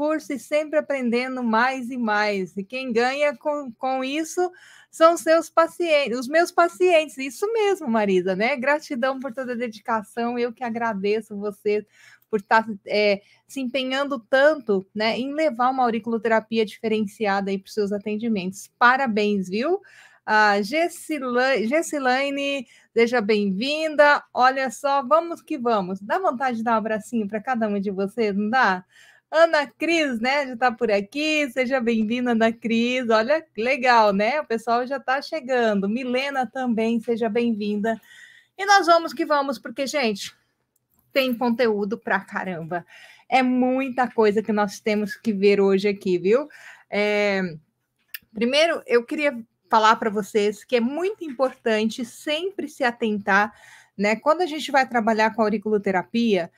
curso e sempre aprendendo mais e mais. E quem ganha com, com isso são seus pacientes, os meus pacientes. Isso mesmo, Marisa, né? Gratidão por toda a dedicação. Eu que agradeço você por estar tá, é, se empenhando tanto né, em levar uma auriculoterapia diferenciada para os seus atendimentos. Parabéns, viu? A Gessilane, seja bem-vinda. Olha só, vamos que vamos. Dá vontade de dar um abracinho para cada um de vocês, não dá? Ana Cris, né, já está por aqui. Seja bem-vinda, Ana Cris. Olha, legal, né? O pessoal já está chegando. Milena também, seja bem-vinda. E nós vamos que vamos, porque, gente, tem conteúdo pra caramba. É muita coisa que nós temos que ver hoje aqui, viu? É... Primeiro, eu queria falar para vocês que é muito importante sempre se atentar, né? Quando a gente vai trabalhar com auriculoterapia,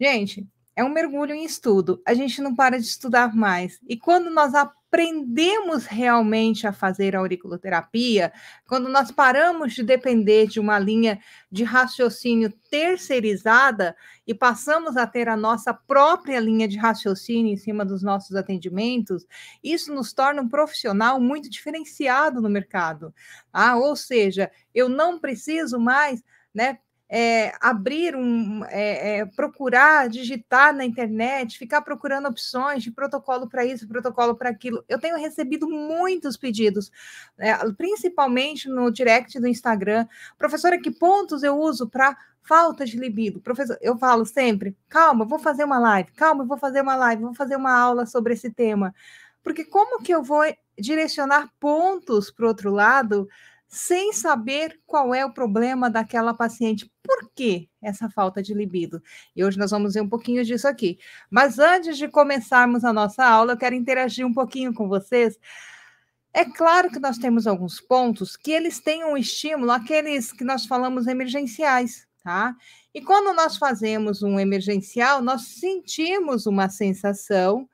gente, é um mergulho em estudo. A gente não para de estudar mais. E quando nós aprendemos realmente a fazer auriculoterapia, quando nós paramos de depender de uma linha de raciocínio terceirizada e passamos a ter a nossa própria linha de raciocínio em cima dos nossos atendimentos, isso nos torna um profissional muito diferenciado no mercado. Ah, ou seja, eu não preciso mais né, é, abrir um, é, é, procurar, digitar na internet, ficar procurando opções de protocolo para isso, protocolo para aquilo. Eu tenho recebido muitos pedidos, né, principalmente no direct do Instagram. Professora, que pontos eu uso para falta de libido? Professor, eu falo sempre, calma, vou fazer uma live, calma, vou fazer uma live, vou fazer uma aula sobre esse tema. Porque como que eu vou direcionar pontos para o outro lado sem saber qual é o problema daquela paciente. Por que essa falta de libido? E hoje nós vamos ver um pouquinho disso aqui. Mas antes de começarmos a nossa aula, eu quero interagir um pouquinho com vocês. É claro que nós temos alguns pontos que eles têm um estímulo, aqueles que nós falamos emergenciais, tá? E quando nós fazemos um emergencial, nós sentimos uma sensação,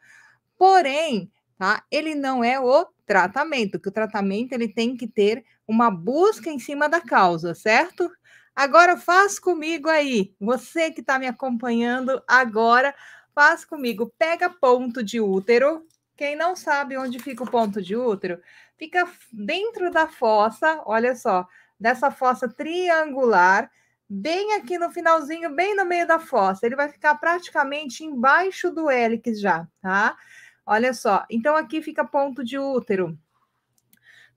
porém, tá? Ele não é o tratamento, que o tratamento ele tem que ter uma busca em cima da causa, certo? Agora faz comigo aí, você que está me acompanhando agora, faz comigo, pega ponto de útero. Quem não sabe onde fica o ponto de útero, fica dentro da fossa, olha só, dessa fossa triangular, bem aqui no finalzinho, bem no meio da fossa. Ele vai ficar praticamente embaixo do hélix já, tá? Olha só, então aqui fica ponto de útero.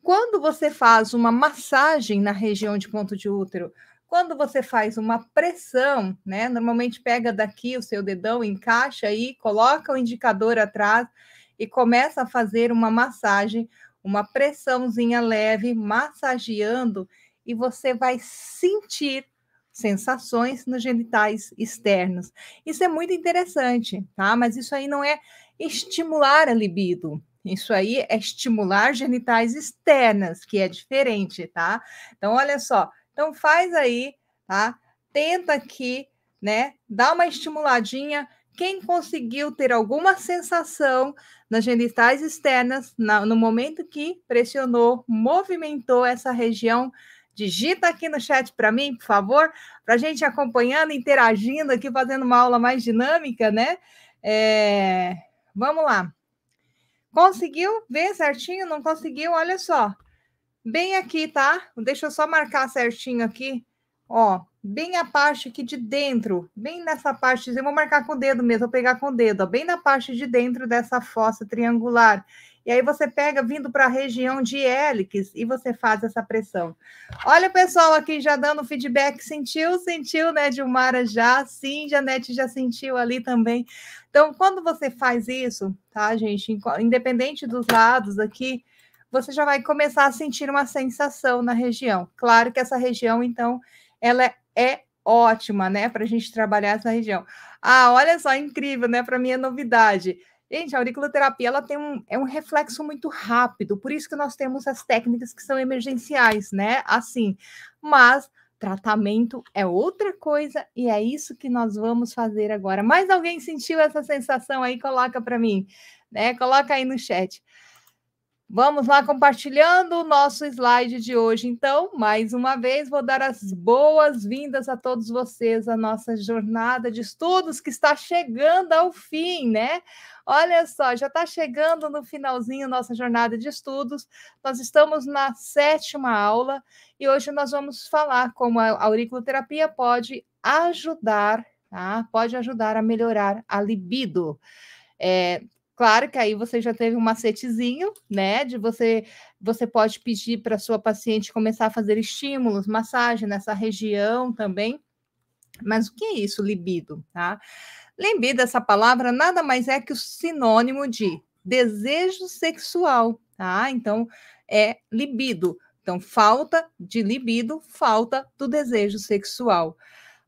Quando você faz uma massagem na região de ponto de útero, quando você faz uma pressão, né? Normalmente pega daqui o seu dedão, encaixa aí, coloca o indicador atrás e começa a fazer uma massagem, uma pressãozinha leve, massageando, e você vai sentir sensações nos genitais externos. Isso é muito interessante, tá? Mas isso aí não é estimular a libido. Isso aí é estimular genitais externas, que é diferente, tá? Então, olha só. Então, faz aí, tá? Tenta aqui, né? Dá uma estimuladinha. Quem conseguiu ter alguma sensação nas genitais externas, na, no momento que pressionou, movimentou essa região, digita aqui no chat para mim, por favor, para a gente acompanhando, interagindo aqui, fazendo uma aula mais dinâmica, né? É... Vamos lá. Conseguiu ver certinho? Não conseguiu? Olha só. Bem aqui, tá? Deixa eu só marcar certinho aqui. Ó, bem a parte aqui de dentro, bem nessa parte, eu vou marcar com o dedo mesmo, vou pegar com o dedo, ó, bem na parte de dentro dessa fossa triangular. E aí você pega vindo para a região de Hélix e você faz essa pressão. Olha, pessoal, aqui já dando feedback. Sentiu, sentiu, né, Dilmara? Já, sim, Janete já sentiu ali também. Então, quando você faz isso, tá, gente? Independente dos lados aqui, você já vai começar a sentir uma sensação na região. Claro que essa região, então, ela é ótima, né, para a gente trabalhar essa região. Ah, olha só, incrível, né? Para mim é novidade. Gente, a auriculoterapia ela tem um, é um reflexo muito rápido, por isso que nós temos as técnicas que são emergenciais, né? Assim, mas tratamento é outra coisa e é isso que nós vamos fazer agora. Mais alguém sentiu essa sensação aí? Coloca para mim, né? Coloca aí no chat. Vamos lá compartilhando o nosso slide de hoje. Então, mais uma vez, vou dar as boas-vindas a todos vocês à nossa jornada de estudos que está chegando ao fim, né? Olha só, já está chegando no finalzinho nossa jornada de estudos. Nós estamos na sétima aula e hoje nós vamos falar como a auriculoterapia pode ajudar, tá? Pode ajudar a melhorar a libido. É, Claro que aí você já teve um macetezinho, né? De você você pode pedir para sua paciente começar a fazer estímulos, massagem nessa região também. Mas o que é isso, libido, tá? Libido, essa palavra nada mais é que o sinônimo de desejo sexual, tá? Então é libido. Então, falta de libido, falta do desejo sexual.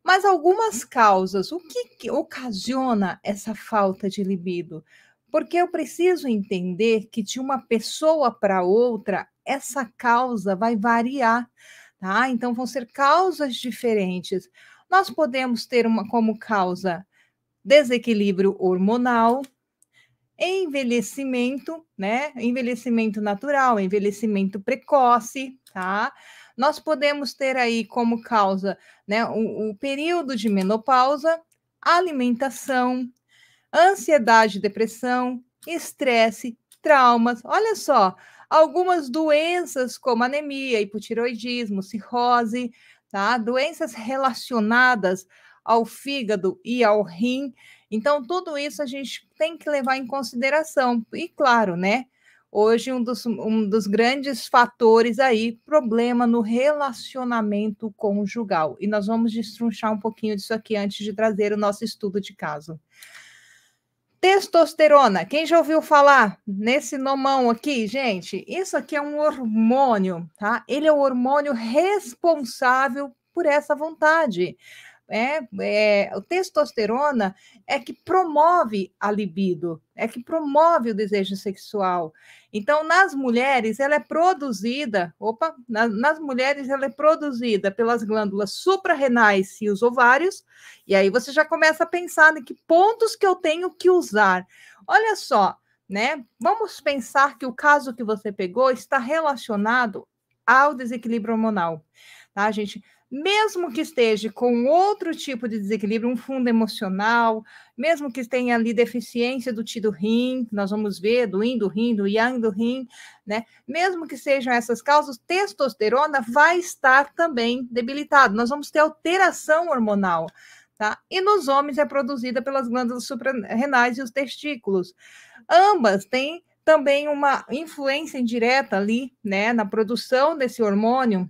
Mas algumas causas, o que, que ocasiona essa falta de libido? Porque eu preciso entender que de uma pessoa para outra, essa causa vai variar, tá? Então, vão ser causas diferentes. Nós podemos ter uma como causa desequilíbrio hormonal, envelhecimento, né? Envelhecimento natural, envelhecimento precoce, tá? Nós podemos ter aí como causa, né, o, o período de menopausa, alimentação, ansiedade, depressão, estresse, traumas. Olha só, algumas doenças como anemia, hipotiroidismo, cirrose, tá? Doenças relacionadas ao fígado e ao rim. Então, tudo isso a gente tem que levar em consideração. E claro, né? Hoje, um dos, um dos grandes fatores aí, problema no relacionamento conjugal. E nós vamos destrunchar um pouquinho disso aqui antes de trazer o nosso estudo de caso. Testosterona, quem já ouviu falar nesse nomão aqui, gente? Isso aqui é um hormônio, tá? Ele é o hormônio responsável por essa vontade é, é, o testosterona é que promove a libido, é que promove o desejo sexual. Então, nas mulheres, ela é produzida, opa, na, nas mulheres ela é produzida pelas glândulas suprarrenais e os ovários, e aí você já começa a pensar em que pontos que eu tenho que usar. Olha só, né? Vamos pensar que o caso que você pegou está relacionado ao desequilíbrio hormonal, tá, gente? mesmo que esteja com outro tipo de desequilíbrio, um fundo emocional, mesmo que tenha ali deficiência do ti do rim, nós vamos ver do indo do rim, do yang do rim, né? Mesmo que sejam essas causas, testosterona vai estar também debilitado. Nós vamos ter alteração hormonal, tá? E nos homens é produzida pelas glândulas suprarrenais e os testículos. Ambas têm também uma influência indireta ali, né, na produção desse hormônio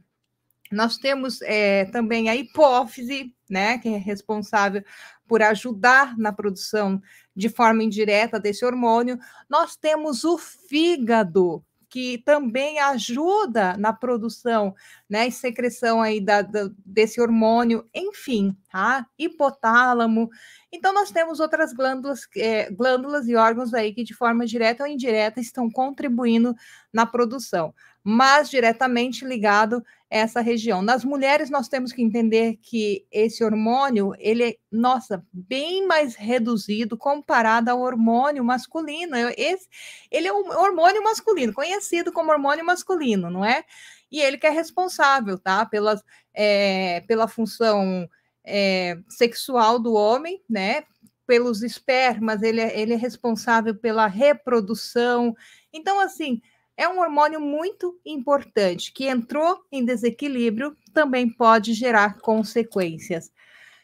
nós temos é, também a hipófise, né, que é responsável por ajudar na produção de forma indireta desse hormônio. Nós temos o fígado, que também ajuda na produção, né, e secreção aí da, da, desse hormônio, enfim, tá? Hipotálamo. Então nós temos outras glândulas, é, glândulas e órgãos aí que de forma direta ou indireta estão contribuindo na produção, mas diretamente ligado essa região. Nas mulheres, nós temos que entender que esse hormônio, ele é, nossa, bem mais reduzido comparado ao hormônio masculino. Esse, ele é um hormônio masculino, conhecido como hormônio masculino, não é? E ele que é responsável, tá? Pelas, é, pela função é, sexual do homem, né? Pelos espermas, ele, é, ele é responsável pela reprodução. Então, assim, é um hormônio muito importante que entrou em desequilíbrio também pode gerar consequências.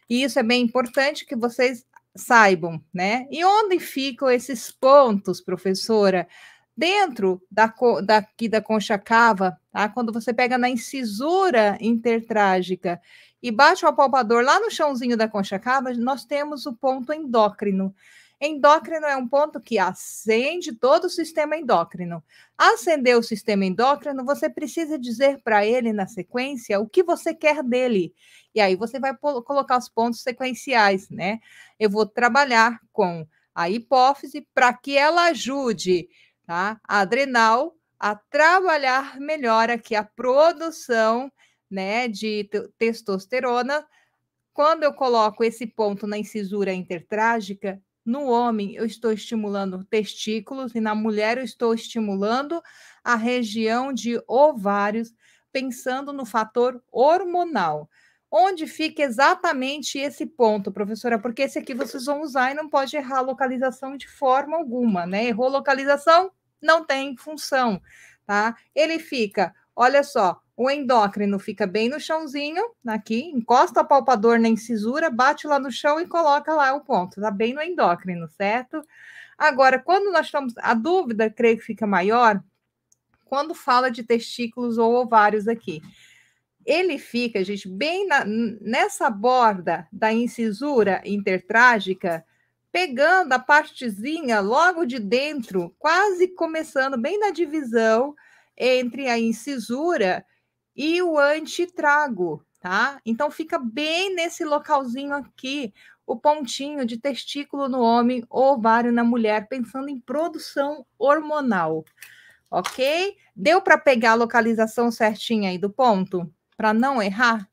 E isso é bem importante que vocês saibam, né? E onde ficam esses pontos, professora? Dentro da, da, da concha cava, tá? quando você pega na incisura intertrágica e bate o apalpador lá no chãozinho da concha cava, nós temos o ponto endócrino. Endócrino é um ponto que acende todo o sistema endócrino. Acender o sistema endócrino, você precisa dizer para ele na sequência o que você quer dele. E aí você vai colocar os pontos sequenciais, né? Eu vou trabalhar com a hipófise para que ela ajude tá? a adrenal a trabalhar melhor aqui a produção né, de testosterona. Quando eu coloco esse ponto na incisura intertrágica, no homem, eu estou estimulando testículos e na mulher, eu estou estimulando a região de ovários, pensando no fator hormonal. Onde fica exatamente esse ponto, professora? Porque esse aqui vocês vão usar e não pode errar a localização de forma alguma, né? Errou localização, não tem função, tá? Ele fica, olha só, o endócrino fica bem no chãozinho, aqui, encosta o palpador na incisura, bate lá no chão e coloca lá o ponto. Tá bem no endócrino, certo? Agora, quando nós estamos. A dúvida, creio que fica maior, quando fala de testículos ou ovários aqui. Ele fica, gente, bem na, nessa borda da incisura intertrágica, pegando a partezinha logo de dentro, quase começando bem na divisão entre a incisura e o antitrago, tá? Então fica bem nesse localzinho aqui, o pontinho de testículo no homem, ovário na mulher, pensando em produção hormonal. OK? Deu para pegar a localização certinha aí do ponto para não errar?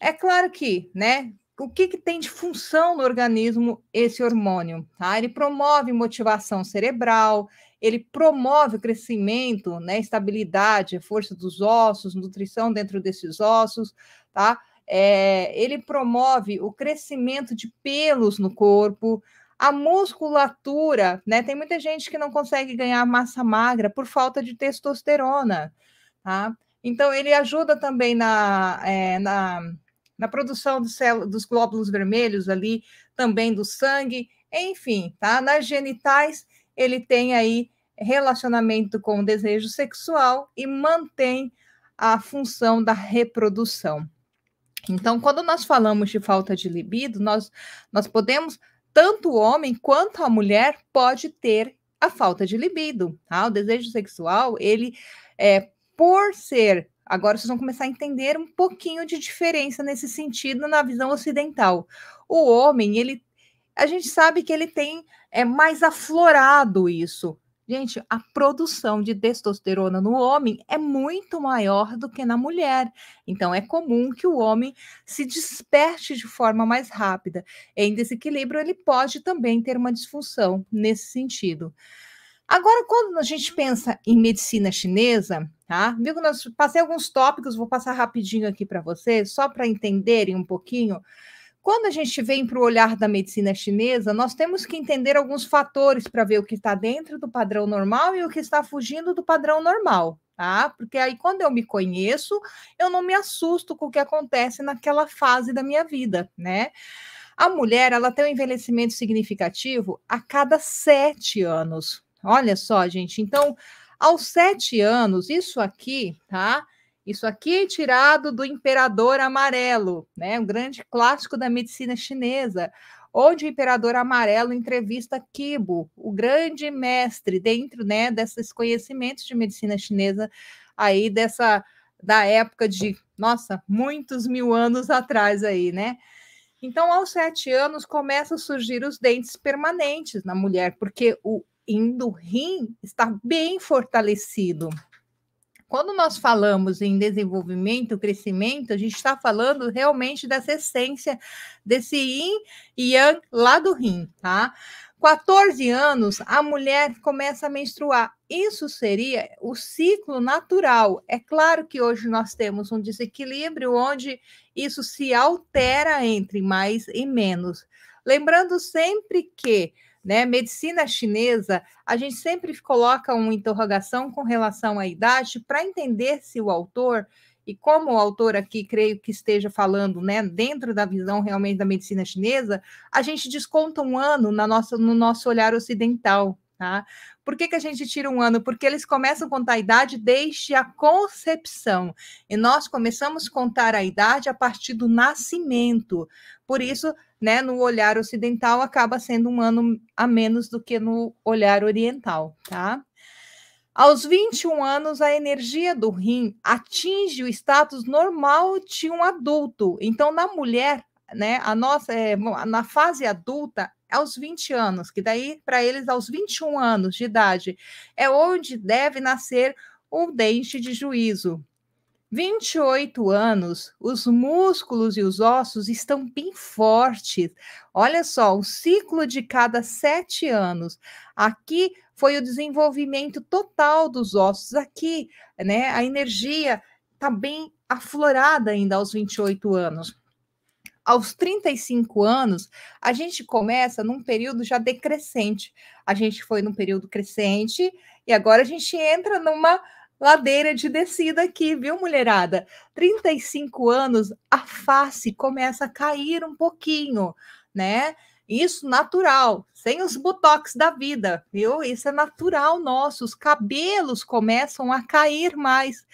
É claro que, né? O que, que tem de função no organismo esse hormônio? Tá? Ele promove motivação cerebral, ele promove o crescimento, né, estabilidade, força dos ossos, nutrição dentro desses ossos, tá? É, ele promove o crescimento de pelos no corpo, a musculatura, né? Tem muita gente que não consegue ganhar massa magra por falta de testosterona, tá? Então, ele ajuda também na, é, na, na, produção do dos glóbulos vermelhos ali, também do sangue, enfim, tá? Nas genitais, ele tem aí relacionamento com o desejo sexual e mantém a função da reprodução. Então, quando nós falamos de falta de libido, nós, nós podemos, tanto o homem quanto a mulher pode ter a falta de libido, tá? O desejo sexual, ele é por ser. Agora vocês vão começar a entender um pouquinho de diferença nesse sentido na visão ocidental. O homem, ele a gente sabe que ele tem é mais aflorado isso, Gente, a produção de testosterona no homem é muito maior do que na mulher. Então, é comum que o homem se desperte de forma mais rápida. Em desequilíbrio, ele pode também ter uma disfunção nesse sentido. Agora, quando a gente pensa em medicina chinesa, tá? Viu que nós passei alguns tópicos, vou passar rapidinho aqui para vocês, só para entenderem um pouquinho quando a gente vem para o olhar da medicina chinesa, nós temos que entender alguns fatores para ver o que está dentro do padrão normal e o que está fugindo do padrão normal, tá? Porque aí, quando eu me conheço, eu não me assusto com o que acontece naquela fase da minha vida, né? A mulher, ela tem um envelhecimento significativo a cada sete anos. Olha só, gente. Então, aos sete anos, isso aqui, tá? Isso aqui é tirado do Imperador Amarelo, né? um grande clássico da medicina chinesa, onde o Imperador Amarelo entrevista Kibo, o grande mestre dentro né, desses conhecimentos de medicina chinesa aí dessa da época de, nossa, muitos mil anos atrás aí, né? Então, aos sete anos, começam a surgir os dentes permanentes na mulher, porque o indo rim está bem fortalecido. Quando nós falamos em desenvolvimento, crescimento, a gente está falando realmente dessa essência desse yin e yang lá do rim, tá? 14 anos, a mulher começa a menstruar. Isso seria o ciclo natural. É claro que hoje nós temos um desequilíbrio onde isso se altera entre mais e menos. Lembrando sempre que né? Medicina chinesa, a gente sempre coloca uma interrogação com relação à idade para entender se o autor e como o autor aqui creio que esteja falando, né, dentro da visão realmente da medicina chinesa, a gente desconta um ano na nossa, no nosso olhar ocidental, Tá? Por que, que a gente tira um ano? Porque eles começam a contar a idade desde a concepção. E nós começamos a contar a idade a partir do nascimento. Por isso, né, no olhar ocidental, acaba sendo um ano a menos do que no olhar oriental. Tá? Aos 21 anos, a energia do rim atinge o status normal de um adulto. Então, na mulher, né, a nossa, é, na fase adulta, aos 20 anos, que daí para eles aos 21 anos de idade é onde deve nascer o dente de juízo. 28 anos, os músculos e os ossos estão bem fortes. Olha só, um ciclo de cada sete anos. Aqui foi o desenvolvimento total dos ossos. Aqui, né, a energia está bem aflorada ainda aos 28 anos aos 35 anos, a gente começa num período já decrescente. A gente foi num período crescente e agora a gente entra numa ladeira de descida aqui, viu, mulherada? 35 anos, a face começa a cair um pouquinho, né? Isso natural, sem os botox da vida, viu? Isso é natural nosso. Os cabelos começam a cair mais.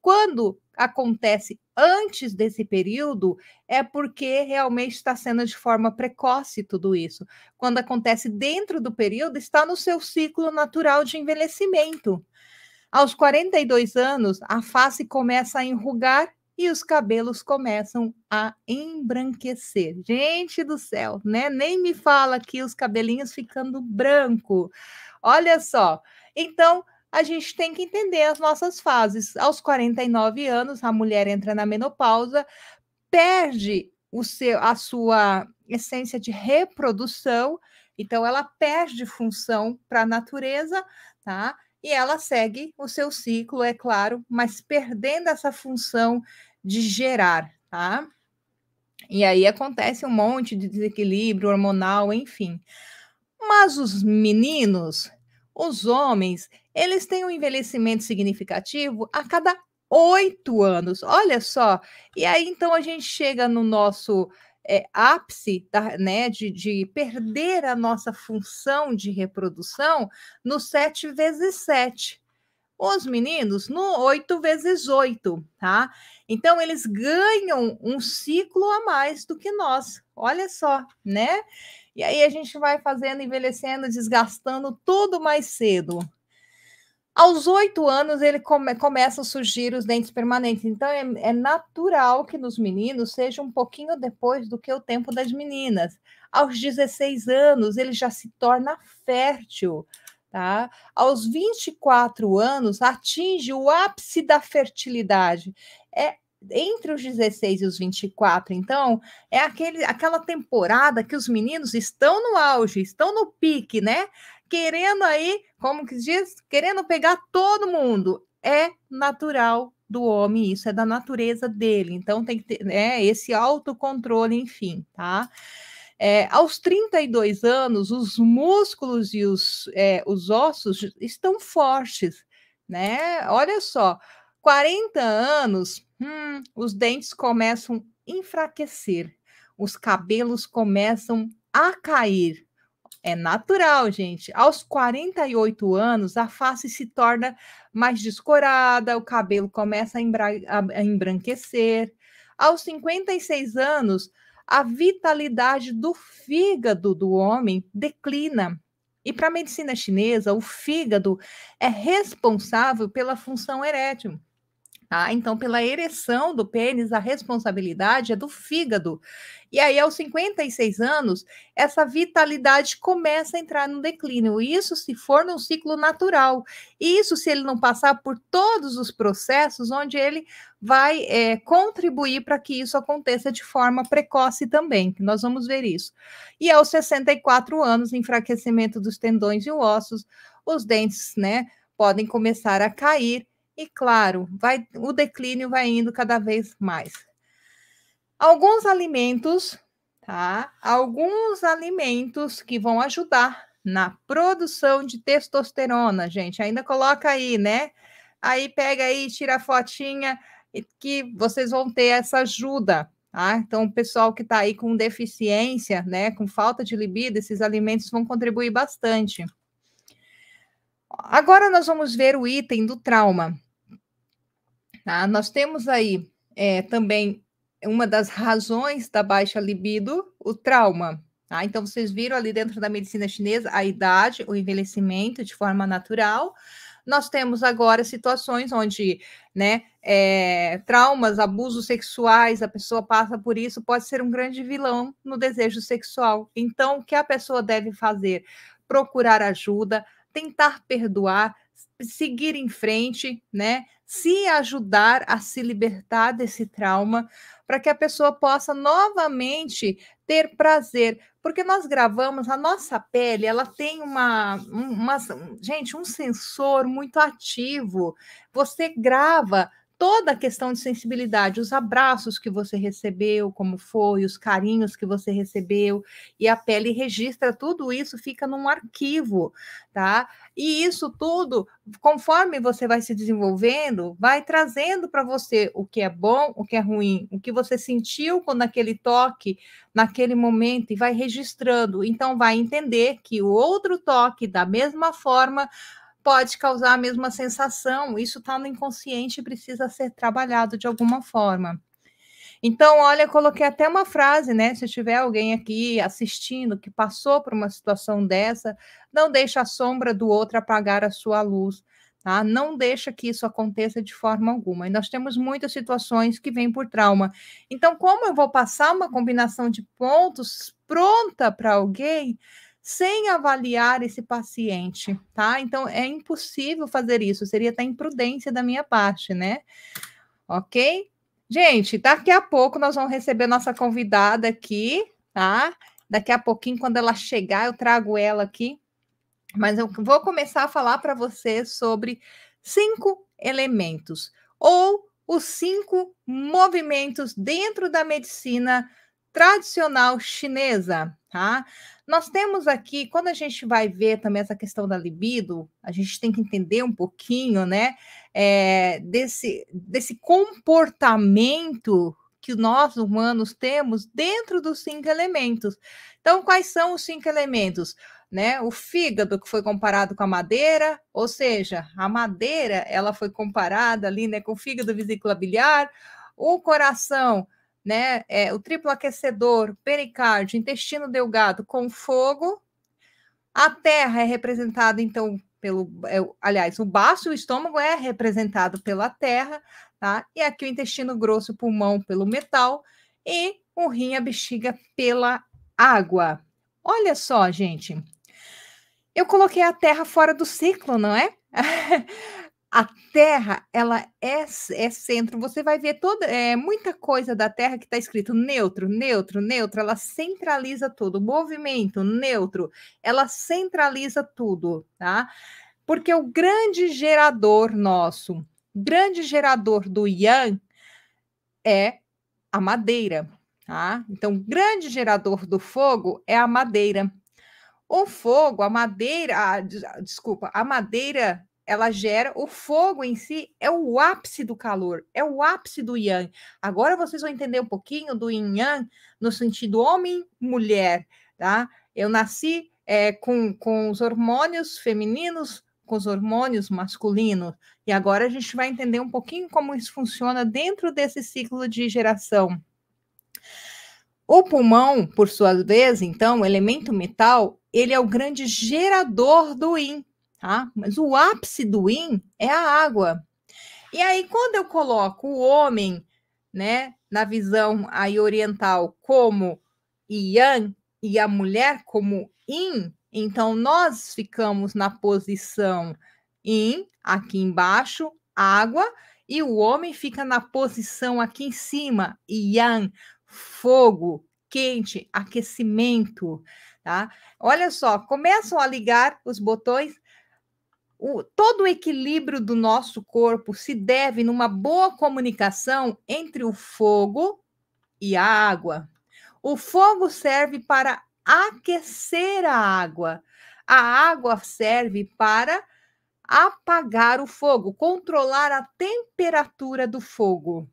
Quando acontece antes desse período, é porque realmente está sendo de forma precoce tudo isso. Quando acontece dentro do período, está no seu ciclo natural de envelhecimento. Aos 42 anos, a face começa a enrugar e os cabelos começam a embranquecer. Gente do céu, né? Nem me fala que os cabelinhos ficando branco. Olha só. Então, a gente tem que entender as nossas fases. Aos 49 anos, a mulher entra na menopausa, perde o seu, a sua essência de reprodução, então ela perde função para a natureza, tá? E ela segue o seu ciclo, é claro, mas perdendo essa função de gerar, tá? E aí acontece um monte de desequilíbrio hormonal, enfim. Mas os meninos, os homens, eles têm um envelhecimento significativo a cada oito anos. Olha só. E aí então a gente chega no nosso é, ápice da, né, de, de, perder a nossa função de reprodução no 7 vezes 7. Os meninos no 8 vezes 8, tá? Então eles ganham um ciclo a mais do que nós. Olha só, né? E aí a gente vai fazendo, envelhecendo, desgastando tudo mais cedo. Aos oito anos, ele come, começa a surgir os dentes permanentes. Então, é, é, natural que nos meninos seja um pouquinho depois do que o tempo das meninas. Aos 16 anos, ele já se torna fértil. Tá? Aos 24 anos, atinge o ápice da fertilidade. É entre os 16 e os 24, então, é aquele, aquela temporada que os meninos estão no auge, estão no pique, né? Querendo aí, como que diz? Querendo pegar todo mundo. É natural do homem, isso é da natureza dele. Então tem que ter né, esse autocontrole, enfim, tá? É, aos 32 anos, os músculos e os, é, os ossos estão fortes, né? Olha só, 40 anos, hum, os dentes começam a enfraquecer, os cabelos começam a cair. É natural, gente. Aos 48 anos, a face se torna mais descorada, o cabelo começa a, a embranquecer. Aos 56 anos, a vitalidade do fígado do homem declina. E para a medicina chinesa, o fígado é responsável pela função erétil. Tá? Então, pela ereção do pênis, a responsabilidade é do fígado. E aí, aos 56 anos, essa vitalidade começa a entrar no declínio. Isso se for num ciclo natural. isso se ele não passar por todos os processos onde ele vai é, contribuir para que isso aconteça de forma precoce também, que nós vamos ver isso. E aos 64 anos, enfraquecimento dos tendões e ossos, os dentes, né? Podem começar a cair, e, claro, vai, o declínio vai indo cada vez mais. Alguns alimentos, tá? Alguns alimentos que vão ajudar na produção de testosterona, gente. Ainda coloca aí, né? Aí pega aí, tira a fotinha que vocês vão ter essa ajuda, ah, então, o pessoal que está aí com deficiência, né, com falta de libido, esses alimentos vão contribuir bastante. Agora nós vamos ver o item do trauma. Tá? Nós temos aí é, também uma das razões da baixa libido, o trauma. Tá? Então, vocês viram ali dentro da medicina chinesa a idade, o envelhecimento de forma natural. Nós temos agora situações onde, né, é, traumas, abusos sexuais, a pessoa passa por isso, pode ser um grande vilão no desejo sexual. Então, o que a pessoa deve fazer? Procurar ajuda, tentar perdoar, seguir em frente, né? Se ajudar a se libertar desse trauma, para que a pessoa possa novamente ter prazer, porque nós gravamos a nossa pele, ela tem uma, uma gente, um sensor muito ativo. Você grava toda a questão de sensibilidade, os abraços que você recebeu, como foi, os carinhos que você recebeu, e a pele registra tudo isso, fica num arquivo, tá? E isso tudo, conforme você vai se desenvolvendo, vai trazendo para você o que é bom, o que é ruim, o que você sentiu quando aquele toque, naquele momento, e vai registrando. Então, vai entender que o outro toque, da mesma forma, pode causar a mesma sensação. Isso está no inconsciente e precisa ser trabalhado de alguma forma. Então, olha, coloquei até uma frase, né? Se tiver alguém aqui assistindo que passou por uma situação dessa, não deixe a sombra do outro apagar a sua luz, tá? Não deixa que isso aconteça de forma alguma. E nós temos muitas situações que vêm por trauma. Então, como eu vou passar uma combinação de pontos pronta para alguém, sem avaliar esse paciente, tá? Então é impossível fazer isso, seria até imprudência da minha parte, né? Ok? Gente, daqui a pouco nós vamos receber nossa convidada aqui, tá? Daqui a pouquinho, quando ela chegar, eu trago ela aqui. Mas eu vou começar a falar para você sobre cinco elementos ou os cinco movimentos dentro da medicina tradicional chinesa, tá? Nós temos aqui, quando a gente vai ver também essa questão da libido, a gente tem que entender um pouquinho, né, é, desse, desse comportamento que nós humanos temos dentro dos cinco elementos. Então, quais são os cinco elementos? Né? O fígado que foi comparado com a madeira, ou seja, a madeira ela foi comparada ali, né, com o fígado, vesícula biliar, o coração né? É, o triplo aquecedor, pericárdio, intestino delgado com fogo. A terra é representada, então, pelo. É, aliás, o baço e o estômago é representado pela terra, tá? E aqui o intestino grosso, pulmão pelo metal. E o rim, a bexiga pela água. Olha só, gente. Eu coloquei a terra fora do ciclo, não é? a Terra ela é, é centro. Você vai ver toda é, muita coisa da Terra que está escrito neutro, neutro, neutro. Ela centraliza tudo. Movimento neutro, ela centraliza tudo, tá? Porque o grande gerador nosso, grande gerador do Yang é a madeira, tá? Então, grande gerador do fogo é a madeira. O fogo, a madeira, a, ah, ah, desculpa, a madeira ela gera. O fogo em si é o ápice do calor, é o ápice do yang. Agora vocês vão entender um pouquinho do yin yang no sentido homem-mulher, tá? Eu nasci é, com, com os hormônios femininos, com os hormônios masculinos. E agora a gente vai entender um pouquinho como isso funciona dentro desse ciclo de geração. O pulmão, por sua vez, então, o elemento metal, ele é o grande gerador do yin tá? Mas o ápice do yin é a água. E aí, quando eu coloco o homem, né, na visão aí oriental como yang e a mulher como yin, então nós ficamos na posição yin, aqui embaixo, água, e o homem fica na posição aqui em cima, yang, fogo, quente, aquecimento, tá? Olha só, começam a ligar os botões o, todo o equilíbrio do nosso corpo se deve numa boa comunicação entre o fogo e a água. O fogo serve para aquecer a água. A água serve para apagar o fogo, controlar a temperatura do fogo.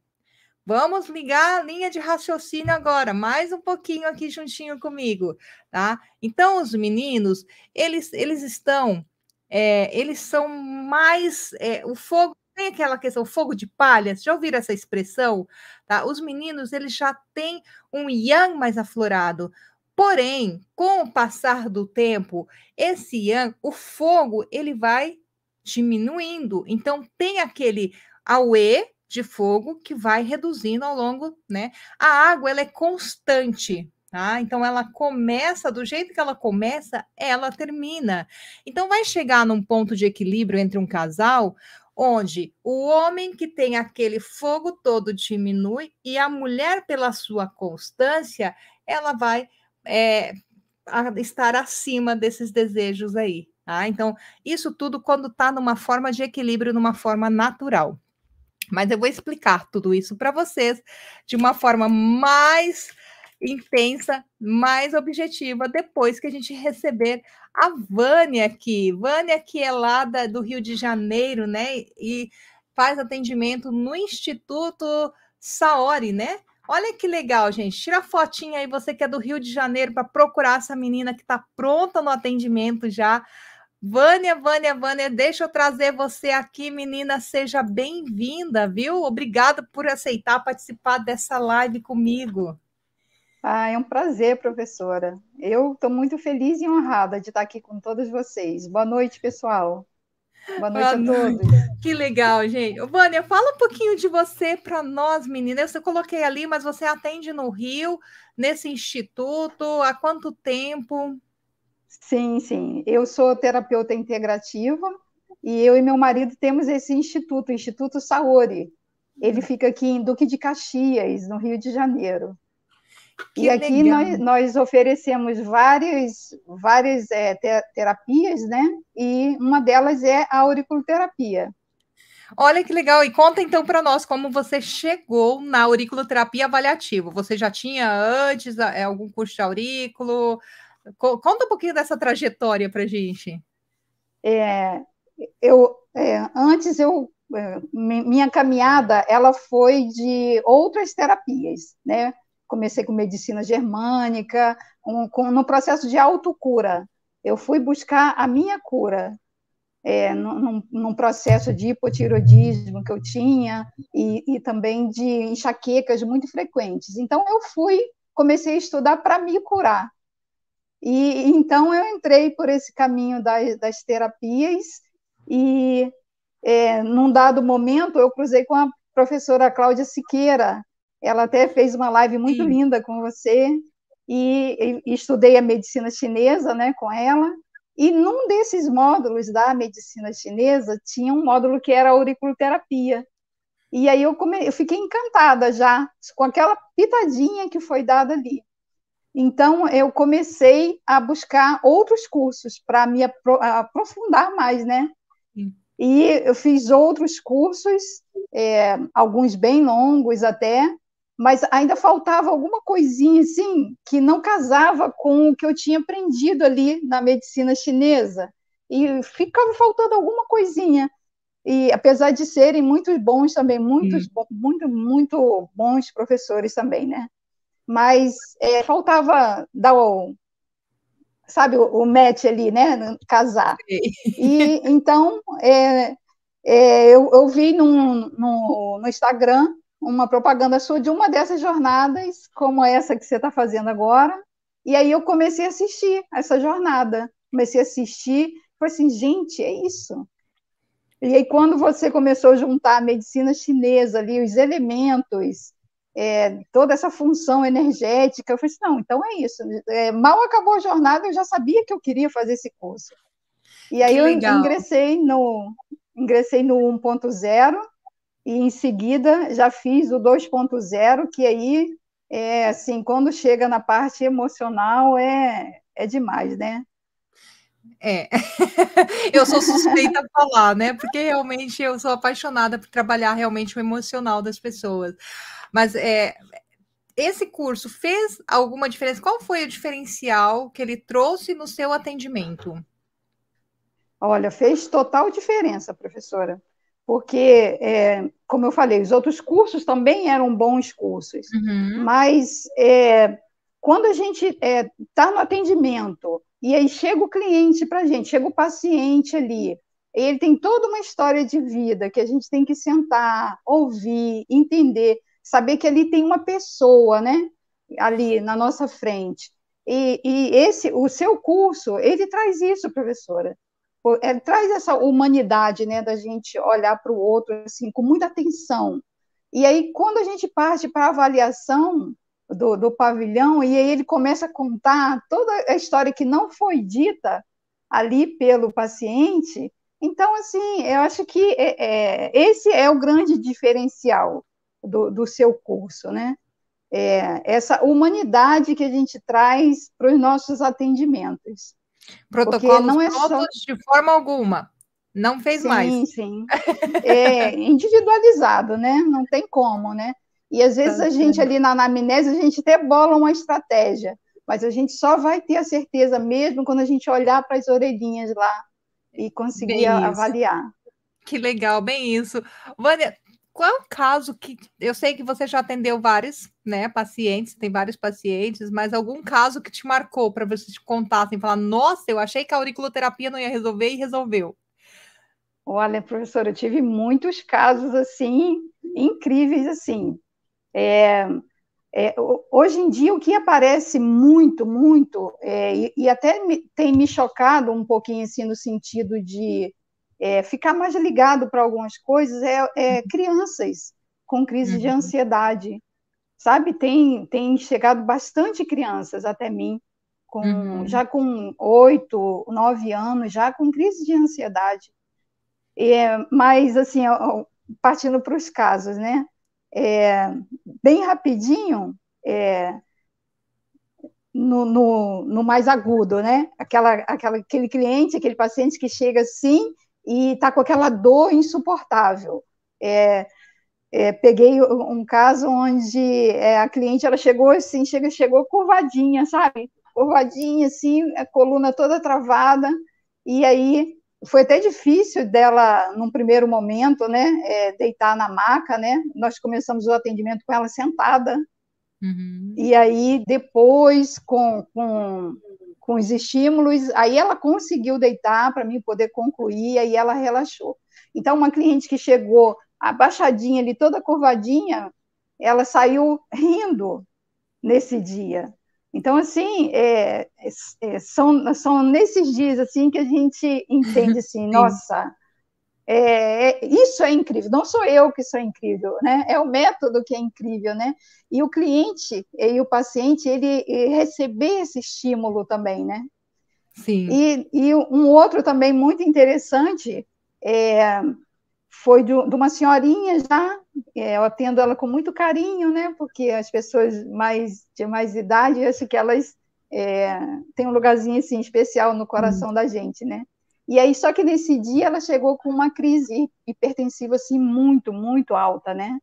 Vamos ligar a linha de raciocínio agora, mais um pouquinho aqui juntinho comigo, tá? Então os meninos, eles eles estão é, eles são mais. É, o fogo tem aquela questão, fogo de palha, já ouviram essa expressão? Tá? Os meninos eles já têm um yang mais aflorado. Porém, com o passar do tempo, esse yang, o fogo, ele vai diminuindo. Então, tem aquele Aue de fogo que vai reduzindo ao longo, né? A água, ela é constante, Tá? Então ela começa do jeito que ela começa, ela termina. Então vai chegar num ponto de equilíbrio entre um casal onde o homem que tem aquele fogo todo diminui e a mulher, pela sua constância, ela vai é, estar acima desses desejos aí. Tá? Então, isso tudo quando está numa forma de equilíbrio, numa forma natural. Mas eu vou explicar tudo isso para vocês de uma forma mais intensa, mais objetiva, depois que a gente receber a Vânia aqui. Vânia, que é lá da, do Rio de Janeiro, né? E faz atendimento no Instituto Saori, né? Olha que legal, gente. Tira a fotinha aí, você que é do Rio de Janeiro, para procurar essa menina que está pronta no atendimento já. Vânia, Vânia, Vânia, deixa eu trazer você aqui, menina. Seja bem-vinda, viu? Obrigada por aceitar participar dessa live comigo. Ah, é um prazer, professora. Eu estou muito feliz e honrada de estar aqui com todos vocês. Boa noite, pessoal. Boa noite Boa a todos. Que legal, gente. Vânia, fala um pouquinho de você para nós, meninas. Eu coloquei ali, mas você atende no Rio, nesse instituto, há quanto tempo? Sim, sim. Eu sou terapeuta integrativa e eu e meu marido temos esse instituto, o Instituto Saori. Ele hum. fica aqui em Duque de Caxias, no Rio de Janeiro. Que e aqui nós, nós, oferecemos várias, várias é, terapias, né? E uma delas é a auriculoterapia. Olha que legal. E conta então para nós como você chegou na auriculoterapia avaliativa. Você já tinha antes é, algum curso de aurículo? Conta um pouquinho dessa trajetória para gente. É, eu é, antes eu é, minha caminhada ela foi de outras terapias, né? comecei com medicina germânica, um, com, no processo de autocura. Eu fui buscar a minha cura, é, num, num, processo de hipotiroidismo que eu tinha e, e, também de enxaquecas muito frequentes. Então, eu fui, comecei a estudar para me curar. E então eu entrei por esse caminho das, das terapias e é, num dado momento eu cruzei com a professora Cláudia Siqueira, ela até fez uma live muito Sim. linda com você e, e, estudei a medicina chinesa, né, com ela. E num desses módulos da medicina chinesa tinha um módulo que era auriculoterapia. E aí eu, come... eu fiquei encantada já com aquela pitadinha que foi dada ali. Então, eu comecei a buscar outros cursos para me aprofundar mais, né? E eu fiz outros cursos, é, alguns bem longos até, mas ainda faltava alguma coisinha assim que não casava com o que eu tinha aprendido ali na medicina chinesa e ficava faltando alguma coisinha e apesar de serem muito bons também muitos hum. muito muito bons professores também né mas é, faltava dar o sabe o, o match ali né casar e então é, é, eu, eu vi num, no, no Instagram uma propaganda sua de uma dessas jornadas, como essa que você está fazendo agora. E aí eu comecei a assistir essa jornada. Comecei a assistir, falei assim, gente, é isso. E aí, quando você começou a juntar a medicina chinesa ali, os elementos, é, toda essa função energética, eu falei assim, não, então é isso. É, mal acabou a jornada, eu já sabia que eu queria fazer esse curso. E aí eu ingressei no, ingressei no 1.0, e em seguida já fiz o 2.0, que aí, é, assim, quando chega na parte emocional, é, é demais, né? É, eu sou suspeita a falar, né? Porque realmente eu sou apaixonada por trabalhar realmente o emocional das pessoas. Mas é, esse curso fez alguma diferença? Qual foi o diferencial que ele trouxe no seu atendimento? Olha, fez total diferença, professora porque, é, como eu falei, os outros cursos também eram bons cursos, uhum. mas é, quando a gente está é, no atendimento e aí chega o cliente para a gente, chega o paciente ali, ele tem toda uma história de vida que a gente tem que sentar, ouvir, entender, saber que ali tem uma pessoa, né? Ali na nossa frente. E, e esse, o seu curso, ele traz isso, professora é, traz essa humanidade, né, da gente olhar para o outro assim com muita atenção. E aí quando a gente parte para a avaliação do, do, pavilhão e aí ele começa a contar toda a história que não foi dita ali pelo paciente, então assim eu acho que é, é, esse é o grande diferencial do, do seu curso, né? É, essa humanidade que a gente traz para os nossos atendimentos. Protocolos não é só... de forma alguma. Não fez sim, mais. Sim, sim. É individualizado, né? Não tem como, né? E às vezes a gente ali na anamnese, a gente até bola uma estratégia, mas a gente só vai ter a certeza mesmo quando a gente olhar para as orelhinhas lá e conseguir avaliar. Que legal, bem isso. Vânia, qual é o caso que eu sei que você já atendeu vários, né, pacientes, tem vários pacientes, mas algum caso que te marcou para vocês te assim, falar, nossa, eu achei que a auriculoterapia não ia resolver e resolveu. Olha, professora, eu tive muitos casos assim incríveis assim. É, é, hoje em dia o que aparece muito, muito é, e, e até me, tem me chocado um pouquinho assim no sentido de é, ficar mais ligado para algumas coisas é, é, uhum. crianças com crise uhum. de ansiedade, sabe? Tem, tem chegado bastante crianças até mim, com, uhum. já com oito, nove anos, já com crise de ansiedade. É, mas, assim, partindo para os casos, né? É, bem rapidinho, é, no, no, no, mais agudo, né? Aquela, aquela, aquele cliente, aquele paciente que chega assim e está com aquela dor insuportável. É, é, peguei um caso onde é, a cliente ela chegou assim, chega, chegou curvadinha, sabe? Curvadinha, assim, a coluna toda travada, e aí foi até difícil dela, num primeiro momento, né, é, deitar na maca, né? Nós começamos o atendimento com ela sentada, uhum. e aí depois com, com com os estímulos, aí ela conseguiu deitar para mim poder concluir, aí ela relaxou. Então, uma cliente que chegou abaixadinha ali, toda curvadinha, ela saiu rindo nesse dia. Então, assim, é, é, é são, são nesses dias assim que a gente entende assim, nossa, é, é, isso é incrível, não sou eu que sou incrível, né? É o método que é incrível, né? E o cliente e o paciente, ele, ele receber esse estímulo também, né? Sim. E, e um outro também muito interessante é, foi de, de, uma senhorinha já, é, eu atendo ela com muito carinho, né? Porque as pessoas mais, de mais idade, eu acho que elas é, têm um lugarzinho assim, especial no hum. coração hum. da gente, né? E aí, só que nesse dia ela chegou com uma crise hipertensiva, assim, muito, muito alta, né?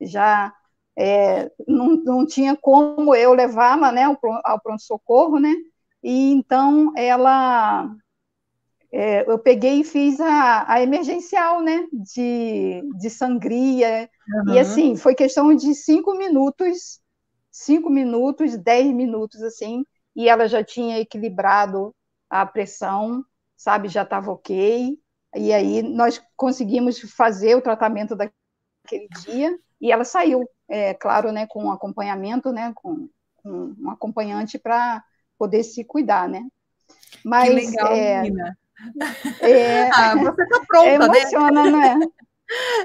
Já é, não, não tinha como eu levá-la, né, ao pronto-socorro, né? E então ela. É, eu peguei e fiz a, a emergencial, né, de, de sangria. Uhum. E assim, foi questão de cinco minutos, cinco minutos, dez minutos, assim, e ela já tinha equilibrado a pressão sabe, já estava ok. E aí nós conseguimos fazer o tratamento daquele dia e ela saiu, é, claro, né, com um acompanhamento, né, com, com um acompanhante para poder se cuidar, né. Mas, que legal, é, menina. É, ah, você está pronta, é emociona, né? Não é?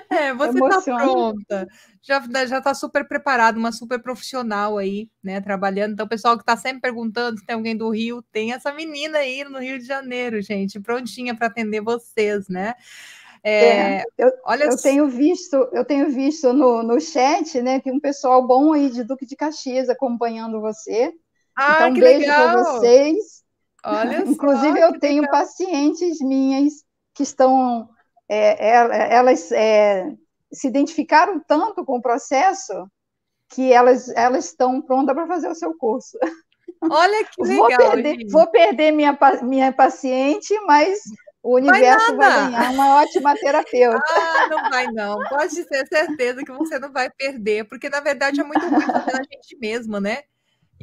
É, você está pronta, já, né, já tá super preparada, uma super profissional aí, né, trabalhando. Então, o pessoal que está sempre perguntando se tem alguém do Rio, tem essa menina aí no Rio de Janeiro, gente, prontinha para atender vocês, né? É, é, eu, olha... eu tenho visto, eu tenho visto no, no chat, né, tem um pessoal bom aí de Duque de Caxias acompanhando você. Ah, então, um beijo para vocês. Olha Inclusive, só, eu tenho legal. pacientes minhas que estão é, é, elas é, se identificaram tanto com o processo que elas elas estão prontas para fazer o seu curso. Olha que legal. Vou perder, vou perder minha, minha paciente, mas o universo vai, vai ganhar uma ótima terapeuta. Ah, não vai não. Pode ter certeza que você não vai perder, porque na verdade é muito ruim fazer a gente mesma, né?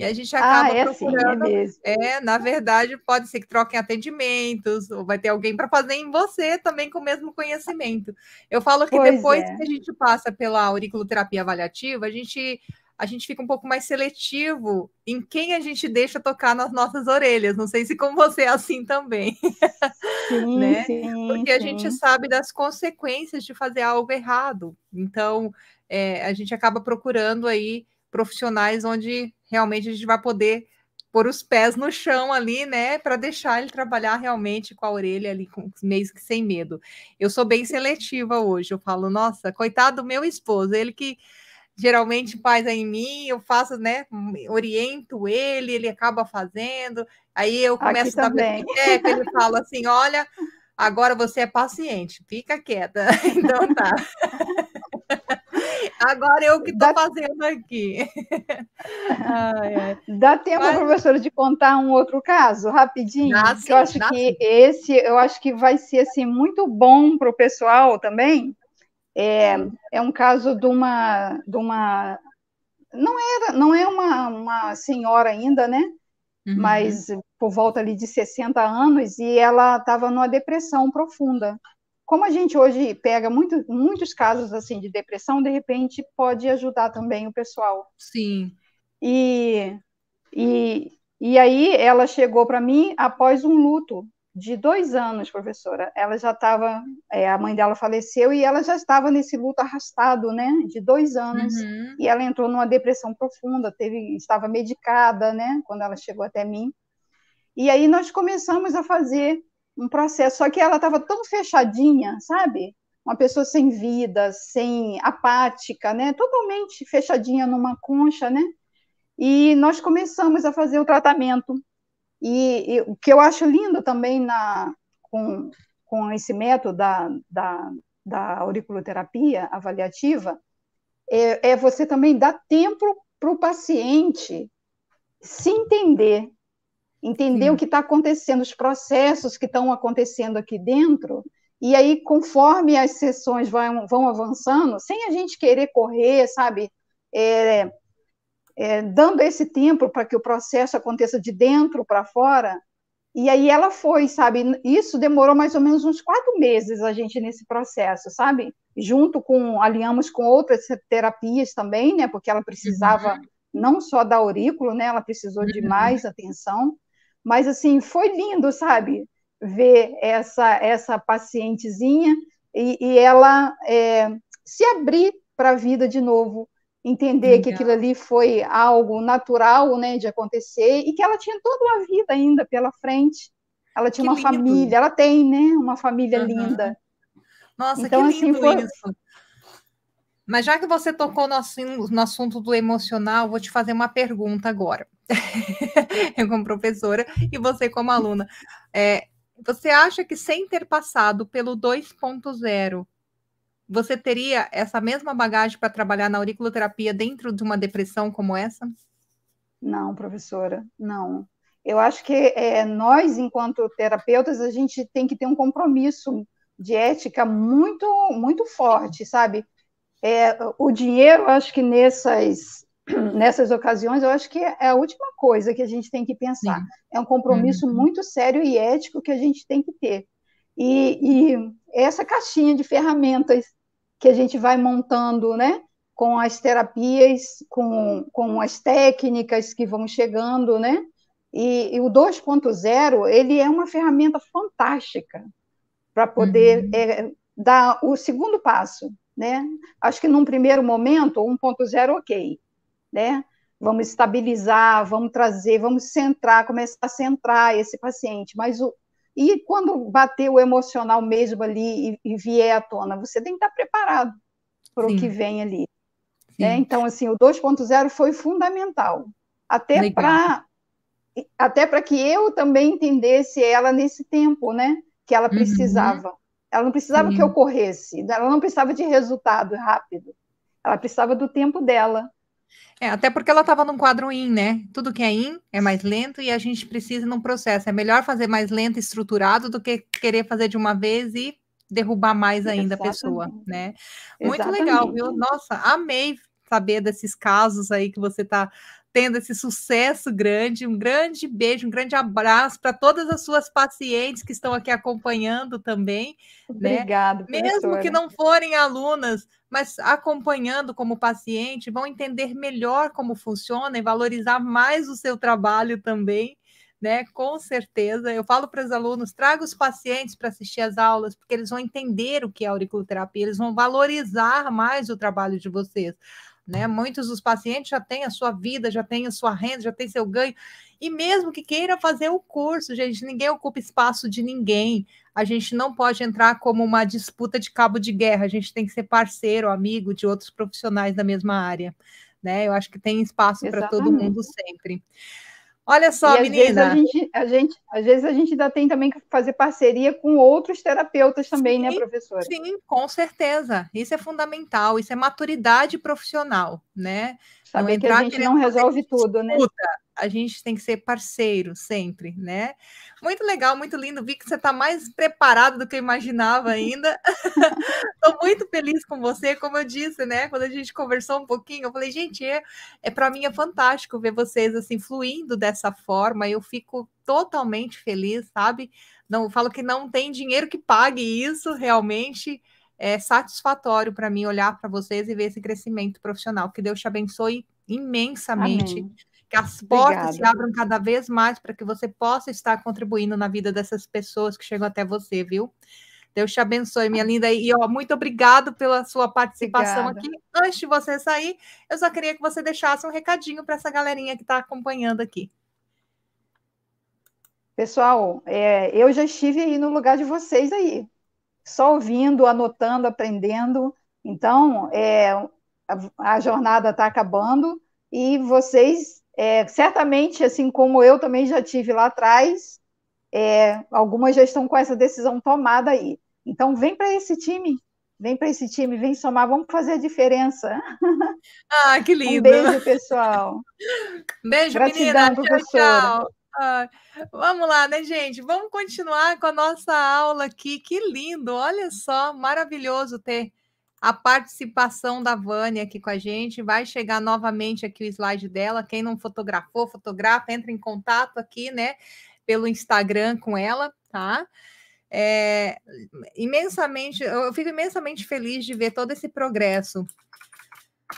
E a gente ah, acaba ah, é procurando. Assim, é, mesmo. é, na verdade, pode ser que troquem atendimentos, ou vai ter alguém para fazer em você também com o mesmo conhecimento. Eu falo que pois depois é. que a gente passa pela auriculoterapia avaliativa, a gente a gente fica um pouco mais seletivo em quem a gente deixa tocar nas nossas orelhas. Não sei se com você é assim também. Sim, né? sim, Porque sim. a gente sabe das consequências de fazer algo errado. Então, é, a gente acaba procurando aí profissionais onde realmente a gente vai poder pôr os pés no chão ali, né, para deixar ele trabalhar realmente com a orelha ali, com, meio que sem medo. Eu sou bem seletiva hoje, eu falo, nossa, coitado do meu esposo, ele que geralmente faz em mim, eu faço, né, oriento ele, ele acaba fazendo, aí eu começo a dar é, ele fala assim, olha, agora você é paciente, fica quieta, então tá. Agora eu que estou Dá... fazendo aqui. Ai, ai. Dá tempo, Mas... professora, de contar um outro caso, rapidinho? Ah, sim, eu acho que sim. esse, eu acho que vai ser assim, muito bom para o pessoal também. É, é um caso de uma, de uma não era, não é uma, uma senhora ainda, né? Uhum. Mas por volta ali de 60 anos e ela estava numa depressão profunda como a gente hoje pega muito, muitos casos assim de depressão, de repente pode ajudar também o pessoal. Sim. E, e, e aí ela chegou para mim após um luto de dois anos, professora. Ela já estava, é, a mãe dela faleceu e ela já estava nesse luto arrastado, né, de dois anos. Uhum. E ela entrou numa depressão profunda, teve, estava medicada, né, quando ela chegou até mim. E aí nós começamos a fazer um processo. Só que ela estava tão fechadinha, sabe? Uma pessoa sem vida, sem apática, né? Totalmente fechadinha numa concha, né? E nós começamos a fazer o tratamento. E, e o que eu acho lindo também na, com, com esse método da, da, da auriculoterapia avaliativa é, é você também dar tempo para o paciente se entender, entender Sim. o que está acontecendo, os processos que estão acontecendo aqui dentro. E aí, conforme as sessões vão, vão avançando, sem a gente querer correr, sabe? É, é, dando esse tempo para que o processo aconteça de dentro para fora. E aí ela foi, sabe? Isso demorou mais ou menos uns quatro meses a gente nesse processo, sabe? Junto com, aliamos com outras terapias também, né? Porque ela precisava uhum. não só da aurículo, né? Ela precisou de uhum. mais atenção. Mas assim, foi lindo, sabe? Ver essa essa pacientezinha e, e ela é, se abrir para a vida de novo, entender Legal. que aquilo ali foi algo natural, né, de acontecer e que ela tinha toda uma vida ainda pela frente. Ela tinha que uma lindo. família, ela tem, né, uma família uhum. linda. Nossa, então, que assim, lindo assim, foi... isso. Mas já que você tocou no, no assunto do emocional, vou te fazer uma pergunta agora. eu como professora e você como aluna. É, você acha que sem ter passado pelo 2.0, você teria essa mesma bagagem para trabalhar na auriculoterapia dentro de uma depressão como essa? Não, professora, não. Eu acho que é, nós, enquanto terapeutas, a gente tem que ter um compromisso de ética muito, muito forte, sabe? é, o dinheiro, acho que nessas, nessas ocasiões, eu acho que é a última coisa que a gente tem que pensar. Sim. É um compromisso uhum. muito sério e ético que a gente tem que ter. E, e, essa caixinha de ferramentas que a gente vai montando, né? Com as terapias, com, com as técnicas que vão chegando, né? E, e o 2.0, ele é uma ferramenta fantástica para poder uhum. é, dar o segundo passo, né? Acho que num primeiro momento, 1.0, ok. Né? Vamos estabilizar, vamos trazer, vamos centrar, começar a centrar esse paciente. Mas o, e quando bater o emocional mesmo ali e, e vier à tona, você tem que estar preparado para o que vem ali. Né? Então, assim, o 2.0 foi fundamental. Até para até para que eu também entendesse ela nesse tempo, né? Que ela uhum. precisava. Ela não precisava Sim. que eu uhum. corresse, ela não precisava de resultado rápido. Ela precisava do tempo dela. É, até porque ela estava num quadro IN, né? Tudo que é IN é mais lento e a gente precisa num processo. É melhor fazer mais lento e estruturado do que querer fazer de uma vez e derrubar mais ainda Exatamente. a pessoa, né? Muito Exatamente. legal, viu? Nossa, amei saber desses casos aí que você está tendo esse sucesso grande. Um grande beijo, um grande abraço para todas as suas pacientes que estão aqui acompanhando também. Né? Obrigada. Né? Mesmo que não forem alunas, mas acompanhando como paciente, vão entender melhor como funciona e valorizar mais o seu trabalho também. Né? Com certeza. Eu falo para os alunos: traga os pacientes para assistir às aulas, porque eles vão entender o que é auriculoterapia, eles vão valorizar mais o trabalho de vocês né? Muitos dos pacientes já têm a sua vida, já têm a sua renda, já têm seu ganho. E mesmo que queira fazer o curso, gente, ninguém ocupa espaço de ninguém. A gente não pode entrar como uma disputa de cabo de guerra. A gente tem que ser parceiro, amigo de outros profissionais da mesma área, né? Eu acho que tem espaço para todo mundo sempre. Olha só, e menina. Às vezes a gente, a gente, às vezes a gente ainda tem também que fazer parceria com outros terapeutas também, né, sim, né, professora? Sim, com certeza. Isso é fundamental, isso é maturidade profissional né? Então, Saber não que a gente não resolve tudo, né? A gente tem que ser parceiro sempre, né? Muito legal, muito lindo. Vi que você está mais preparado do que eu imaginava ainda. Estou muito feliz com você, como eu disse, né? Quando a gente conversou um pouquinho, eu falei, gente, é, é para mim é fantástico ver vocês assim fluindo dessa forma. Eu fico totalmente feliz, sabe? Não falo que não tem dinheiro que pague isso, realmente é satisfatório para mim olhar para vocês e ver esse crescimento profissional. Que Deus te abençoe imensamente. Amém. Que as portas Obrigada. se abram cada vez mais para que você possa estar contribuindo na vida dessas pessoas que chegam até você, viu? Deus te abençoe, minha linda. E ó, muito obrigado pela sua participação Obrigada. aqui. Antes de você sair, eu só queria que você deixasse um recadinho para essa galerinha que está acompanhando aqui. Pessoal, é, eu já estive aí no lugar de vocês aí só ouvindo, anotando, aprendendo. Então, é, a, a jornada está acabando e vocês, é, certamente, assim como eu também já tive lá atrás, é, algumas já estão com essa decisão tomada aí. Então, vem para esse time, vem para esse time, vem somar, vamos fazer a diferença. Ah, que lindo! Um beijo, pessoal. Beijo, Gratidão, menina. Professora. Tchau, tchau vamos lá, né, gente? Vamos continuar com a nossa aula aqui. Que lindo! Olha só, maravilhoso ter a participação da Vânia aqui com a gente. Vai chegar novamente aqui o slide dela. Quem não fotografou, fotografa, entra em contato aqui, né, pelo Instagram com ela, tá? É, imensamente, eu fico imensamente feliz de ver todo esse progresso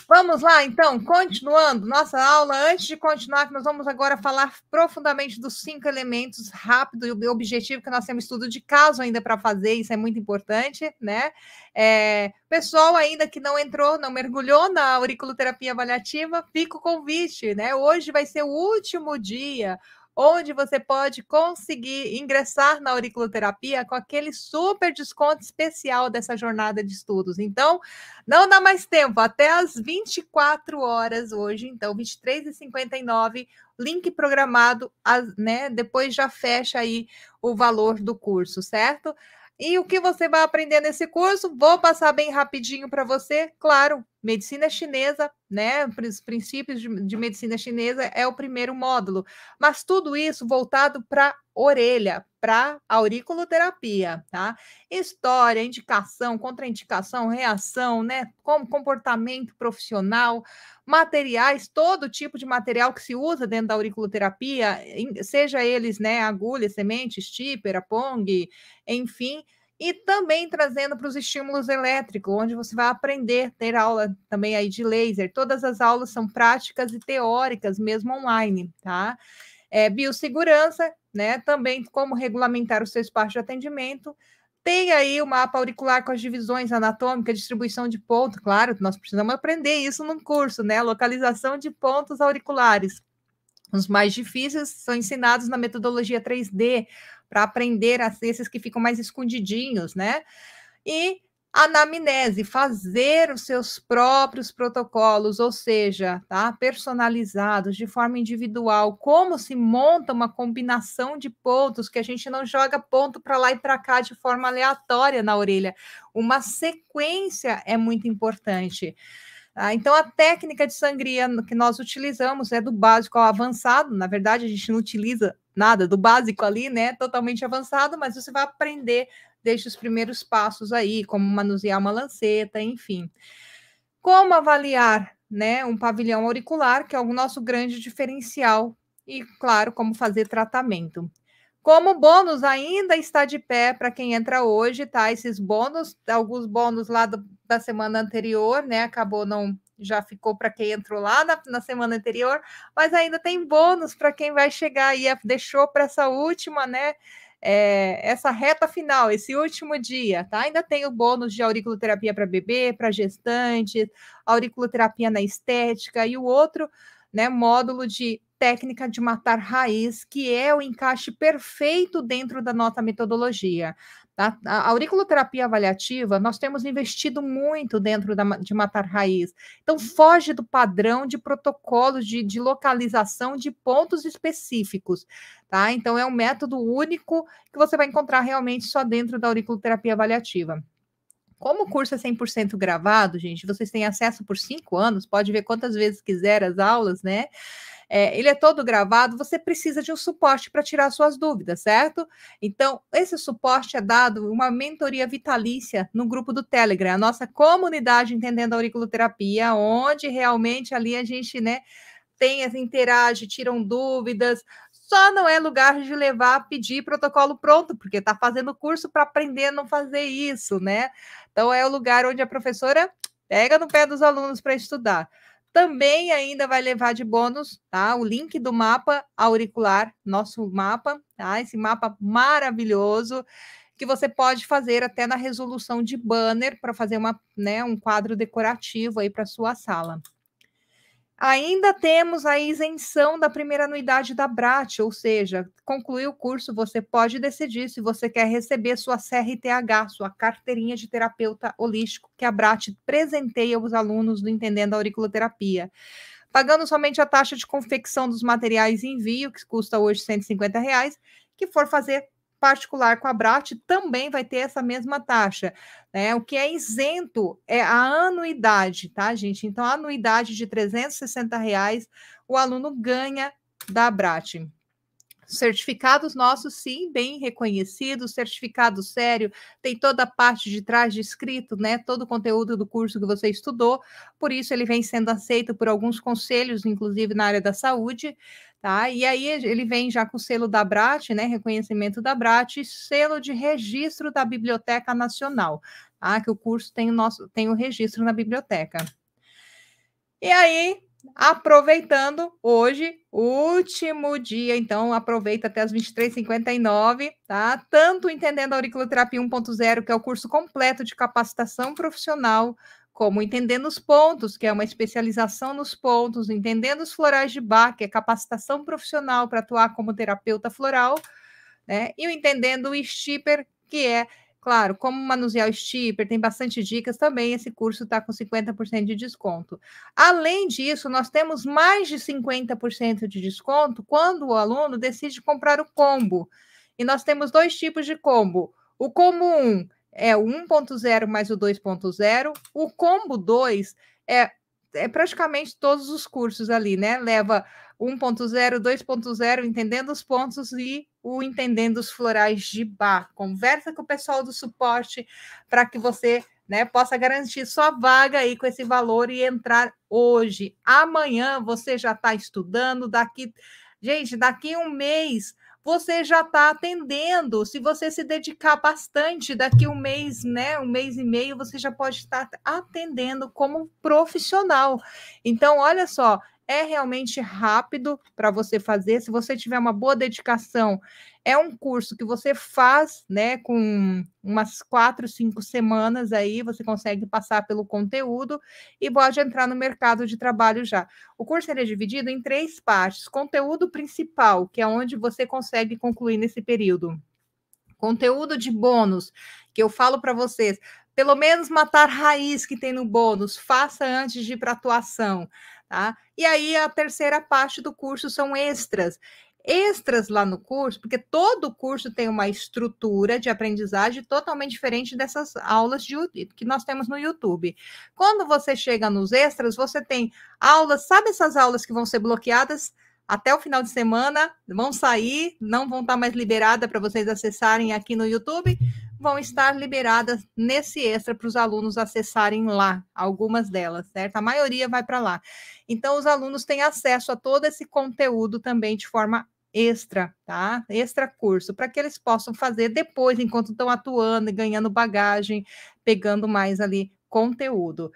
Vamos lá, então, continuando nossa aula. Antes de continuar, nós vamos agora falar profundamente dos cinco elementos rápido e objetivo que nós temos estudo de caso ainda para fazer, isso é muito importante, né? É, pessoal ainda que não entrou, não mergulhou na auriculoterapia avaliativa, fica o convite, né? Hoje vai ser o último dia, onde você pode conseguir ingressar na auriculoterapia com aquele super desconto especial dessa jornada de estudos. Então, não dá mais tempo, até às 24 horas hoje, então 23h59, link programado, né? Depois já fecha aí o valor do curso, certo? E o que você vai aprender nesse curso? Vou passar bem rapidinho para você, claro, Medicina chinesa, né? Os princípios de, de medicina chinesa é o primeiro módulo, mas tudo isso voltado para orelha, para auriculoterapia, tá? História, indicação, contraindicação, reação, né? Como comportamento profissional, materiais, todo tipo de material que se usa dentro da auriculoterapia, seja eles, né, agulha, semente, stípera, pong, enfim, e também trazendo para os estímulos elétricos, onde você vai aprender, ter aula também aí de laser. Todas as aulas são práticas e teóricas, mesmo online, tá? É, biossegurança, né? Também como regulamentar o seu espaço de atendimento. Tem aí o mapa auricular com as divisões anatômicas, distribuição de pontos, claro, nós precisamos aprender isso num curso, né? Localização de pontos auriculares. Os mais difíceis são ensinados na metodologia 3D para aprender esses que ficam mais escondidinhos, né? E anamnese, fazer os seus próprios protocolos, ou seja, tá? personalizados de forma individual, como se monta uma combinação de pontos que a gente não joga ponto para lá e para cá de forma aleatória na orelha. Uma sequência é muito importante. Ah, então, a técnica de sangria que nós utilizamos é do básico ao avançado. Na verdade, a gente não utiliza nada do básico ali, né? Totalmente avançado, mas você vai aprender desde os primeiros passos aí, como manusear uma lanceta, enfim. Como avaliar, né, um pavilhão auricular, que é o nosso grande diferencial, e claro, como fazer tratamento. Como bônus ainda está de pé para quem entra hoje, tá? Esses bônus, alguns bônus lá do, da semana anterior, né? Acabou não já ficou para quem entrou lá na, na, semana anterior, mas ainda tem bônus para quem vai chegar aí, deixou para essa última, né? É, essa reta final, esse último dia, tá? Ainda tem o bônus de auriculoterapia para bebê, para gestantes, auriculoterapia na estética e o outro, né, módulo de técnica de matar raiz, que é o encaixe perfeito dentro da nossa metodologia. Tá? A auriculoterapia avaliativa, nós temos investido muito dentro da, de matar raiz. Então, foge do padrão de protocolos de, de localização de pontos específicos. Tá? Então, é um método único que você vai encontrar realmente só dentro da auriculoterapia avaliativa. Como o curso é 100% gravado, gente, vocês têm acesso por cinco anos, pode ver quantas vezes quiser as aulas, né? é, ele é todo gravado, você precisa de um suporte para tirar suas dúvidas, certo? Então, esse suporte é dado uma mentoria vitalícia no grupo do Telegram, a nossa comunidade Entendendo a Auriculoterapia, onde realmente ali a gente, né, tem, interage, tiram dúvidas, só não é lugar de levar pedir protocolo pronto, porque está fazendo curso para aprender a não fazer isso, né? Então é o lugar onde a professora pega no pé dos alunos para estudar também ainda vai levar de bônus, tá? O link do mapa auricular, nosso mapa, tá? Esse mapa maravilhoso que você pode fazer até na resolução de banner para fazer uma, né, um quadro decorativo aí para sua sala. Ainda temos a isenção da primeira anuidade da BRAT, ou seja, concluir o curso, você pode decidir se você quer receber sua CRTH, sua carteirinha de terapeuta holístico, que a BRAT presenteia os alunos do Entendendo a Auriculoterapia. Pagando somente a taxa de confecção dos materiais e envio, que custa hoje R$ 150, reais, que for fazer particular com a BRAT também vai ter essa mesma taxa. Né? O que é isento é a anuidade, tá, gente? Então, a anuidade de R$ reais o aluno ganha da BRAT. Certificados nossos, sim, bem reconhecidos, certificado sério, tem toda a parte de trás de escrito, né? Todo o conteúdo do curso que você estudou, por isso ele vem sendo aceito por alguns conselhos, inclusive na área da saúde. Tá? E aí ele vem já com o selo da BRAT, né, reconhecimento da BRAT, e selo de registro da Biblioteca Nacional, tá? que o curso tem o, nosso, tem o registro na biblioteca. E aí, aproveitando hoje, último dia, então aproveita até as 23h59, tá? Tanto entendendo a auriculoterapia 1.0, que é o curso completo de capacitação profissional, como entendendo os pontos, que é uma especialização nos pontos, entendendo os florais de Bach, que é capacitação profissional para atuar como terapeuta floral, né? E o entendendo o stipper, que é, claro, como manusear o stipper, tem bastante dicas também, esse curso está com 50% de desconto. Além disso, nós temos mais de 50% de desconto quando o aluno decide comprar o combo. E nós temos dois tipos de combo. O combo 1, é o 1.0 mais o 2.0. O combo 2 é, é praticamente todos os cursos ali, né? Leva 1.0, 2.0, entendendo os pontos e o entendendo os florais de bar. Conversa com o pessoal do suporte para que você né, possa garantir sua vaga aí com esse valor e entrar hoje. Amanhã você já está estudando, daqui, gente, daqui um mês você já está atendendo. Se você se dedicar bastante, daqui um mês, né, um mês e meio, você já pode estar atendendo como profissional. Então, olha só, é realmente rápido para você fazer. Se você tiver uma boa dedicação é um curso que você faz, né, com umas quatro, cinco semanas aí, você consegue passar pelo conteúdo e pode entrar no mercado de trabalho já. O curso ele é dividido em três partes: conteúdo principal, que é onde você consegue concluir nesse período. Conteúdo de bônus, que eu falo para vocês, pelo menos matar raiz que tem no bônus, faça antes de ir para atuação, tá? E aí a terceira parte do curso são extras extras lá no curso, porque todo curso tem uma estrutura de aprendizagem totalmente diferente dessas aulas de, que nós temos no YouTube. Quando você chega nos extras, você tem aulas, sabe essas aulas que vão ser bloqueadas até o final de semana, vão sair, não vão estar mais liberadas para vocês acessarem aqui no YouTube, vão estar liberadas nesse extra para os alunos acessarem lá, algumas delas, certo? A maioria vai para lá. Então, os alunos têm acesso a todo esse conteúdo também de forma extra, tá? Extra curso, para que eles possam fazer depois, enquanto estão atuando e ganhando bagagem, pegando mais ali conteúdo.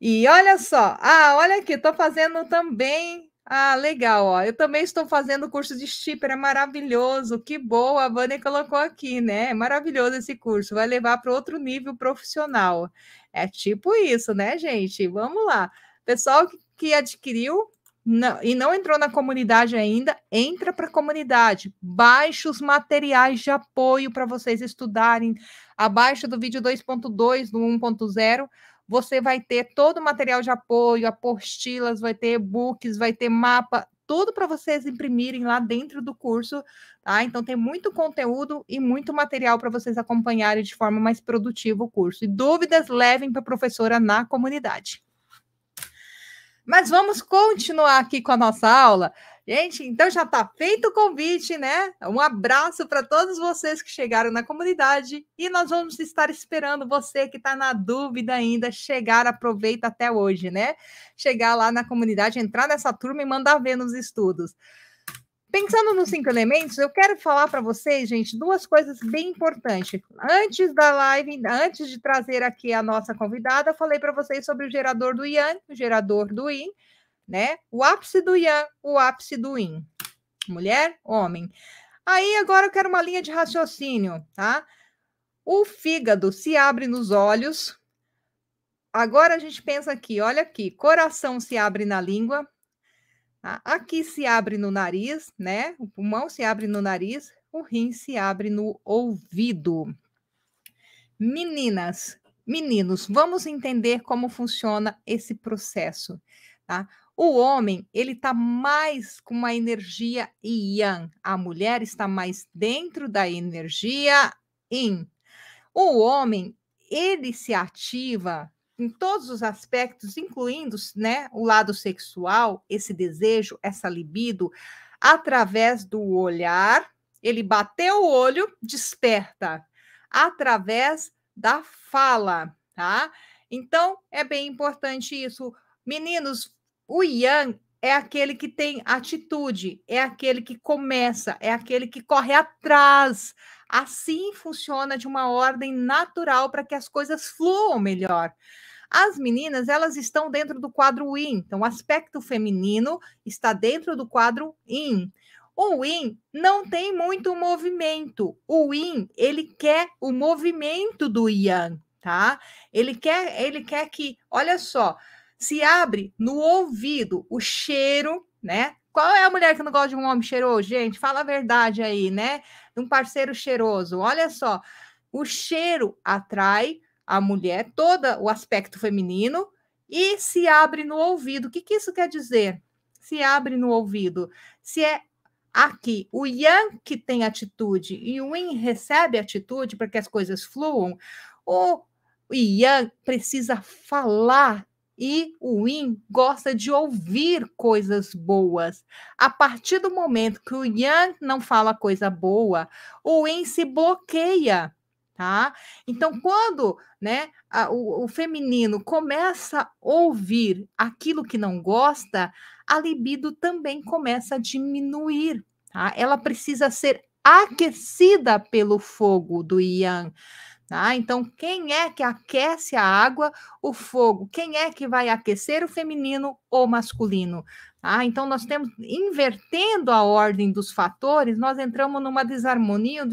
E olha só, ah, olha aqui, estou fazendo também. Ah, legal, ó. Eu também estou fazendo o curso de shipper, é maravilhoso. Que boa, a Vânia colocou aqui, né? É maravilhoso esse curso, vai levar para outro nível profissional. É tipo isso, né, gente? Vamos lá. Pessoal que adquiriu não, e não entrou na comunidade ainda, entra para a comunidade. Baixe os materiais de apoio para vocês estudarem. Abaixo do vídeo 2.2, do 1.0, você vai ter todo o material de apoio, apostilas, vai ter e-books, vai ter mapa, tudo para vocês imprimirem lá dentro do curso, tá? Então tem muito conteúdo e muito material para vocês acompanharem de forma mais produtiva o curso. E dúvidas levem para a professora na comunidade. Mas vamos continuar aqui com a nossa aula. Gente, então já está feito o convite, né? Um abraço para todos vocês que chegaram na comunidade e nós vamos estar esperando você que está na dúvida ainda chegar, aproveita até hoje, né? Chegar lá na comunidade, entrar nessa turma e mandar ver nos estudos. Pensando nos cinco elementos, eu quero falar para vocês, gente, duas coisas bem importantes. Antes da live, antes de trazer aqui a nossa convidada, falei para vocês sobre o gerador do Yang, o gerador do Yin, né? O ápice do Yang, o ápice do Yin. Mulher, homem. Aí agora eu quero uma linha de raciocínio, tá? O fígado se abre nos olhos. Agora a gente pensa aqui, olha aqui, coração se abre na língua, Aqui se abre no nariz, né? O pulmão se abre no nariz, o rim se abre no ouvido. Meninas, meninos, vamos entender como funciona esse processo, tá? O homem, ele tá mais com uma energia yang, a mulher está mais dentro da energia yin. O homem, ele se ativa em todos os aspectos, incluindo né, o lado sexual, esse desejo, essa libido, através do olhar. Ele bateu o olho, desperta. Através da fala, tá? Então, é bem importante isso. Meninos, o Yang é aquele que tem atitude, é aquele que começa, é aquele que corre atrás. Assim funciona de uma ordem natural para que as coisas fluam melhor. As meninas, elas estão dentro do quadro yin. Então, o aspecto feminino está dentro do quadro yin. O yin não tem muito movimento. O yin, ele quer o movimento do yang, tá? Ele quer, ele quer que, olha só, se abre no ouvido o cheiro, né? Qual é a mulher que não gosta de um homem cheiroso, gente? Fala a verdade aí, né? Um parceiro cheiroso. Olha só, o cheiro atrai a mulher, todo o aspecto feminino, e se abre no ouvido. O que, que isso quer dizer? Se abre no ouvido. Se é aqui o yang que tem atitude e o yin recebe atitude para que as coisas fluam, o yang precisa falar e o yin gosta de ouvir coisas boas. A partir do momento que o yang não fala coisa boa, o yin se bloqueia. Tá? Então, uhum. quando né, a, o, o, feminino começa a ouvir aquilo que não gosta, a libido também começa a diminuir. Tá? Ela uhum. precisa ser aquecida pelo fogo do Yang. Tá? Então, quem é que aquece a água? O fogo. Quem é que vai aquecer o feminino ou masculino? Ah, então, nós temos, invertendo a ordem dos fatores, nós entramos numa desarmonia,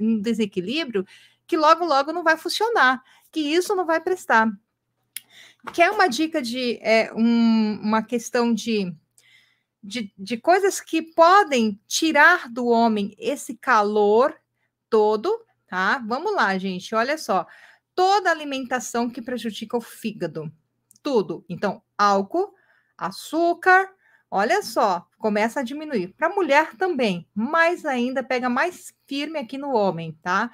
um desequilíbrio que logo, logo não vai funcionar, que isso não vai prestar. Quer uma dica de é, um, uma questão de, de, de coisas que podem tirar do homem esse calor todo, tá? Vamos lá, gente, olha só. Toda alimentação que prejudica o fígado, tudo. Então, álcool, açúcar, olha só, começa a diminuir. Para a mulher também, mas ainda pega mais firme aqui no homem, tá?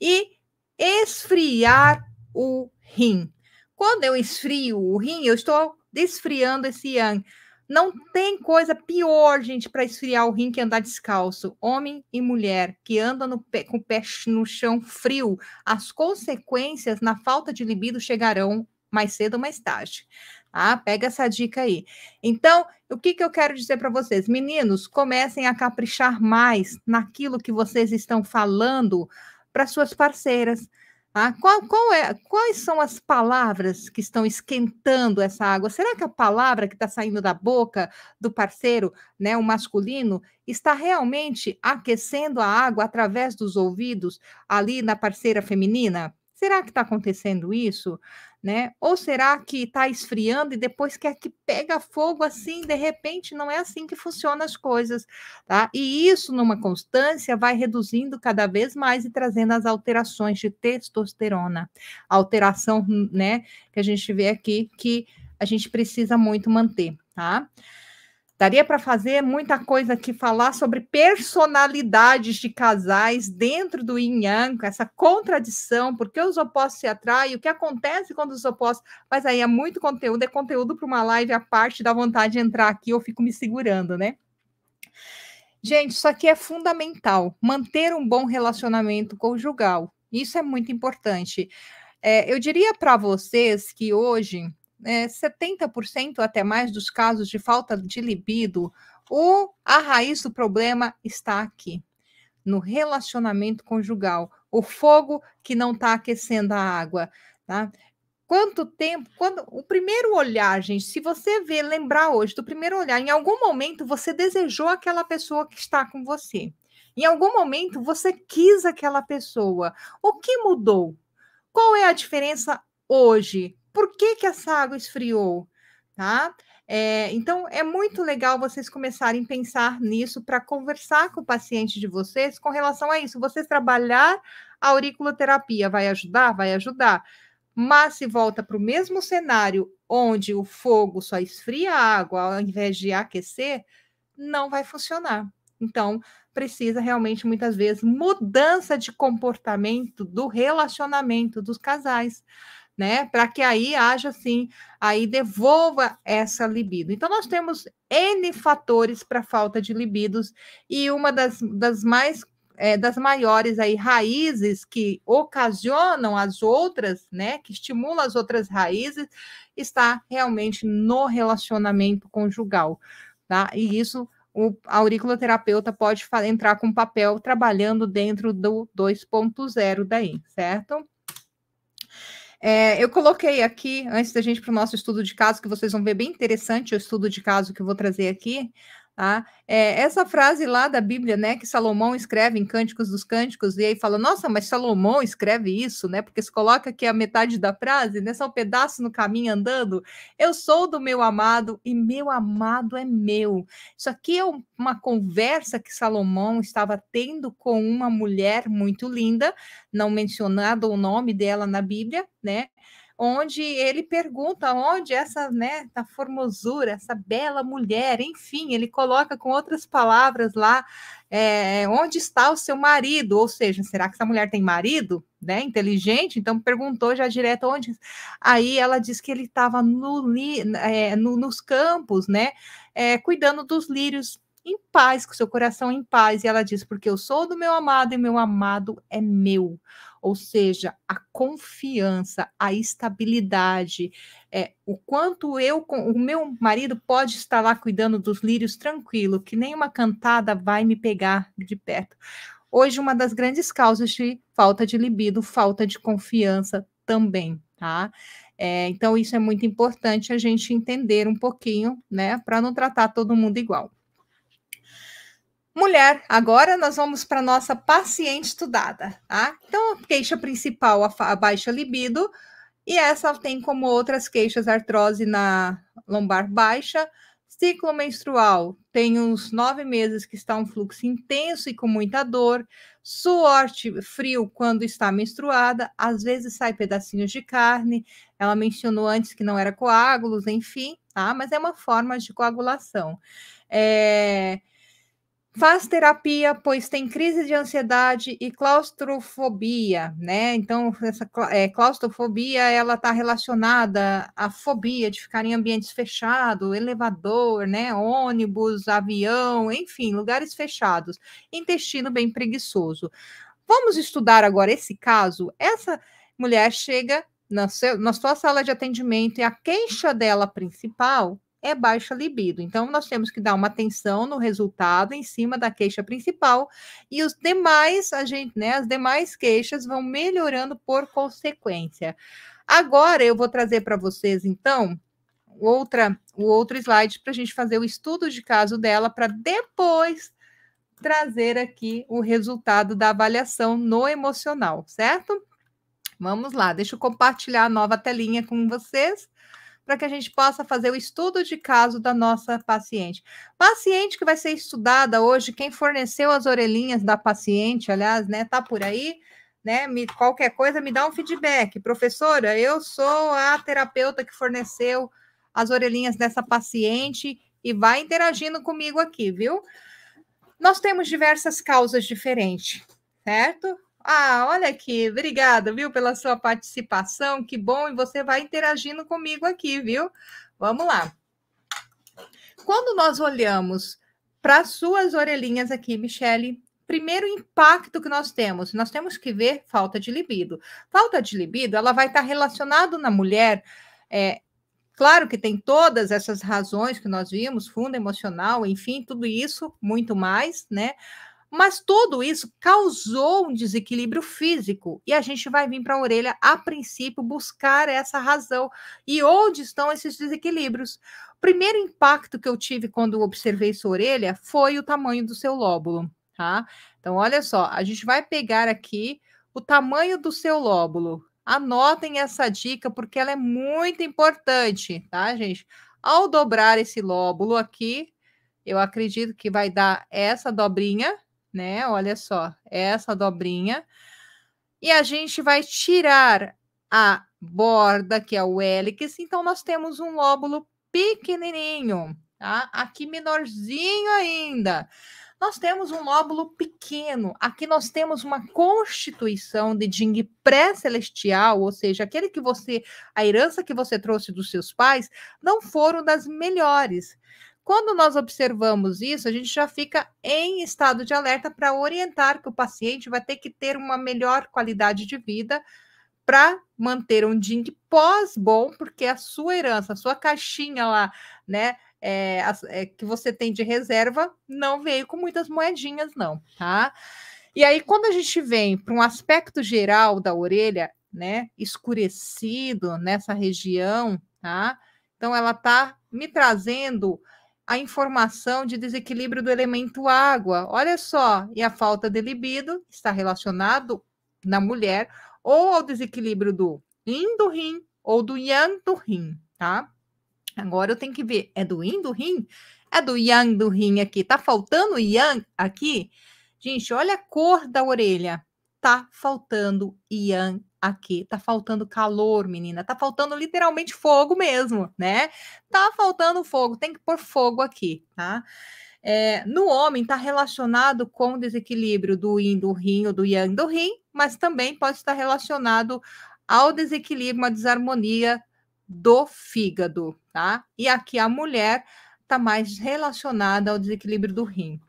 e esfriar o rim. Quando eu esfrio o rim, eu estou desfriando esse yang. Não tem coisa pior, gente, para esfriar o rim que andar descalço. Homem e mulher que andam pé, com o pé no chão frio, as consequências na falta de libido chegarão mais cedo ou mais tarde. Ah, pega essa dica aí. Então, o que, que eu quero dizer para vocês? Meninos, comecem a caprichar mais naquilo que vocês estão falando para suas parceiras. Ah, qual, qual é, quais são as palavras que estão esquentando essa água? Será que a palavra que está saindo da boca do parceiro, né, o masculino, está realmente aquecendo a água através dos ouvidos ali na parceira feminina? Será que está acontecendo isso? né? Ou será que está esfriando e depois quer que pega fogo assim, de repente não é assim que funcionam as coisas, tá? E isso numa constância vai reduzindo cada vez mais e trazendo as alterações de testosterona, alteração, né, que a gente vê aqui que a gente precisa muito manter, tá? Daria para fazer muita coisa aqui, falar sobre personalidades de casais dentro do yin yang, essa contradição, porque os opostos se atraem, o que acontece quando os opostos. Mas aí é muito conteúdo, é conteúdo para uma live à parte, da vontade de entrar aqui, eu fico me segurando, né? Gente, isso aqui é fundamental, manter um bom relacionamento conjugal. Isso é muito importante. É, eu diria para vocês que hoje é, né, 70% até mais dos casos de falta de libido, o a raiz do problema está aqui, no relacionamento conjugal, o fogo que não está aquecendo a água. Tá? Quanto tempo, quando o primeiro olhar, gente, se você vê, lembrar hoje do primeiro olhar, em algum momento você desejou aquela pessoa que está com você. Em algum momento você quis aquela pessoa. O que mudou? Qual é a diferença hoje por que, que essa água esfriou, tá? É, então, é muito legal vocês começarem a pensar nisso para conversar com o paciente de vocês com relação a isso. Vocês trabalhar a auriculoterapia vai ajudar? Vai ajudar. Mas se volta para o mesmo cenário onde o fogo só esfria a água ao invés de aquecer, não vai funcionar. Então, precisa realmente, muitas vezes, mudança de comportamento do relacionamento dos casais né? Para que aí haja assim, aí devolva essa libido. Então nós temos N fatores para falta de libidos e uma das, das mais é, das maiores aí raízes que ocasionam as outras, né, que estimula as outras raízes, está realmente no relacionamento conjugal, tá? E isso o auriculoterapeuta pode entrar com papel trabalhando dentro do 2.0 daí, certo? É, eu coloquei aqui, antes da gente para o nosso estudo de caso, que vocês vão ver bem interessante o estudo de caso que eu vou trazer aqui, Tá? é, essa frase lá da Bíblia, né, que Salomão escreve em Cânticos dos Cânticos, e aí fala, nossa, mas Salomão escreve isso, né, porque se coloca aqui a metade da frase, né, só um pedaço no caminho andando, eu sou do meu amado e meu amado é meu. Isso aqui é uma conversa que Salomão estava tendo com uma mulher muito linda, não mencionado o nome dela na Bíblia, né, onde ele pergunta onde essa, né, essa formosura, essa bela mulher, enfim, ele coloca com outras palavras lá, é, onde está o seu marido? Ou seja, será que essa mulher tem marido? Né, inteligente, então perguntou já direto onde. Aí ela diz que ele estava no, é, no, nos campos, né, é, cuidando dos lírios em paz, com seu coração em paz. E ela diz: Porque eu sou do meu amado e meu amado é meu ou seja, a confiança, a estabilidade, é, o quanto eu, o meu marido pode estar lá cuidando dos lírios tranquilo, que nenhuma cantada vai me pegar de perto. Hoje, uma das grandes causas de falta de libido, falta de confiança também, tá? É, então, isso é muito importante a gente entender um pouquinho, né, para não tratar todo mundo igual. Mulher, agora nós vamos para nossa paciente estudada, tá? Então, a queixa principal, a, a baixa libido, e essa tem como outras queixas artrose na lombar baixa, ciclo menstrual, tem uns nove meses que está um fluxo intenso e com muita dor, suor frio quando está menstruada, às vezes sai pedacinhos de carne, ela mencionou antes que não era coágulos, enfim, tá? Mas é uma forma de coagulação. É Faz terapia, pois tem crise de ansiedade e claustrofobia, né? Então, essa é, claustrofobia, ela está relacionada à fobia de ficar em ambientes fechados, elevador, né? Ônibus, avião, enfim, lugares fechados. Intestino bem preguiçoso. Vamos estudar agora esse caso. Essa mulher chega na, seu, na sua sala de atendimento e a queixa dela principal é baixa libido. Então, nós temos que dar uma atenção no resultado em cima da queixa principal e os demais, a gente, né, as demais queixas vão melhorando por consequência. Agora eu vou trazer para vocês, então, outra, o outro slide para a gente fazer o estudo de caso dela para depois trazer aqui o resultado da avaliação no emocional, certo? Vamos lá, deixa eu compartilhar a nova telinha com vocês para que a gente possa fazer o estudo de caso da nossa paciente. Paciente que vai ser estudada hoje, quem forneceu as orelhinhas da paciente, aliás, né, tá por aí, né? Me, qualquer coisa, me dá um feedback. Professora, eu sou a terapeuta que forneceu as orelhinhas dessa paciente e vai interagindo comigo aqui, viu? Nós temos diversas causas diferentes, certo? Ah, olha aqui, obrigada, viu, pela sua participação. Que bom, e você vai interagindo comigo aqui, viu? Vamos lá. Quando nós olhamos para suas orelhinhas aqui, Michele, primeiro impacto que nós temos, nós temos que ver falta de libido. Falta de libido, ela vai estar relacionada na mulher. É, claro que tem todas essas razões que nós vimos, fundo emocional, enfim, tudo isso, muito mais, né? Mas tudo isso causou um desequilíbrio físico e a gente vai vir para a orelha a princípio buscar essa razão e onde estão esses desequilíbrios. primeiro impacto que eu tive quando observei sua orelha foi o tamanho do seu lóbulo, tá? Então olha só, a gente vai pegar aqui o tamanho do seu lóbulo. Anotem essa dica porque ela é muito importante, tá, gente? Ao dobrar esse lóbulo aqui, eu acredito que vai dar essa dobrinha, né? Olha só, essa dobrinha. E a gente vai tirar a borda, que é o hélix. Então, nós temos um lóbulo pequenininho, tá? Aqui menorzinho ainda. Nós temos um lóbulo pequeno. Aqui nós temos uma constituição de Ding pré-celestial, ou seja, aquele que você, a herança que você trouxe dos seus pais, não foram das melhores. Quando nós observamos isso, a gente já fica em estado de alerta para orientar que o paciente vai ter que ter uma melhor qualidade de vida para manter um DING pós-bom, porque a sua herança, a sua caixinha lá, né, é, é, que você tem de reserva, não veio com muitas moedinhas, não, tá? E aí, quando a gente vem para um aspecto geral da orelha, né, escurecido nessa região, tá? Então, ela tá me trazendo a informação de desequilíbrio do elemento água. Olha só, e a falta de libido está relacionado na mulher ou ao desequilíbrio do indo rim ou do yang do rim, tá? Agora eu tenho que ver, é do yin do rim? É do yang do rim aqui. Tá faltando yang aqui? Gente, olha a cor da orelha. Tá faltando yang aqui. Tá faltando calor, menina. Tá faltando literalmente fogo mesmo, né? Tá faltando fogo. Tem que pôr fogo aqui, tá? É, no homem está relacionado com o desequilíbrio do yin do rim ou do yang do rim, mas também pode estar relacionado ao desequilíbrio, à desarmonia do fígado, tá? E aqui a mulher está mais relacionada ao desequilíbrio do rim.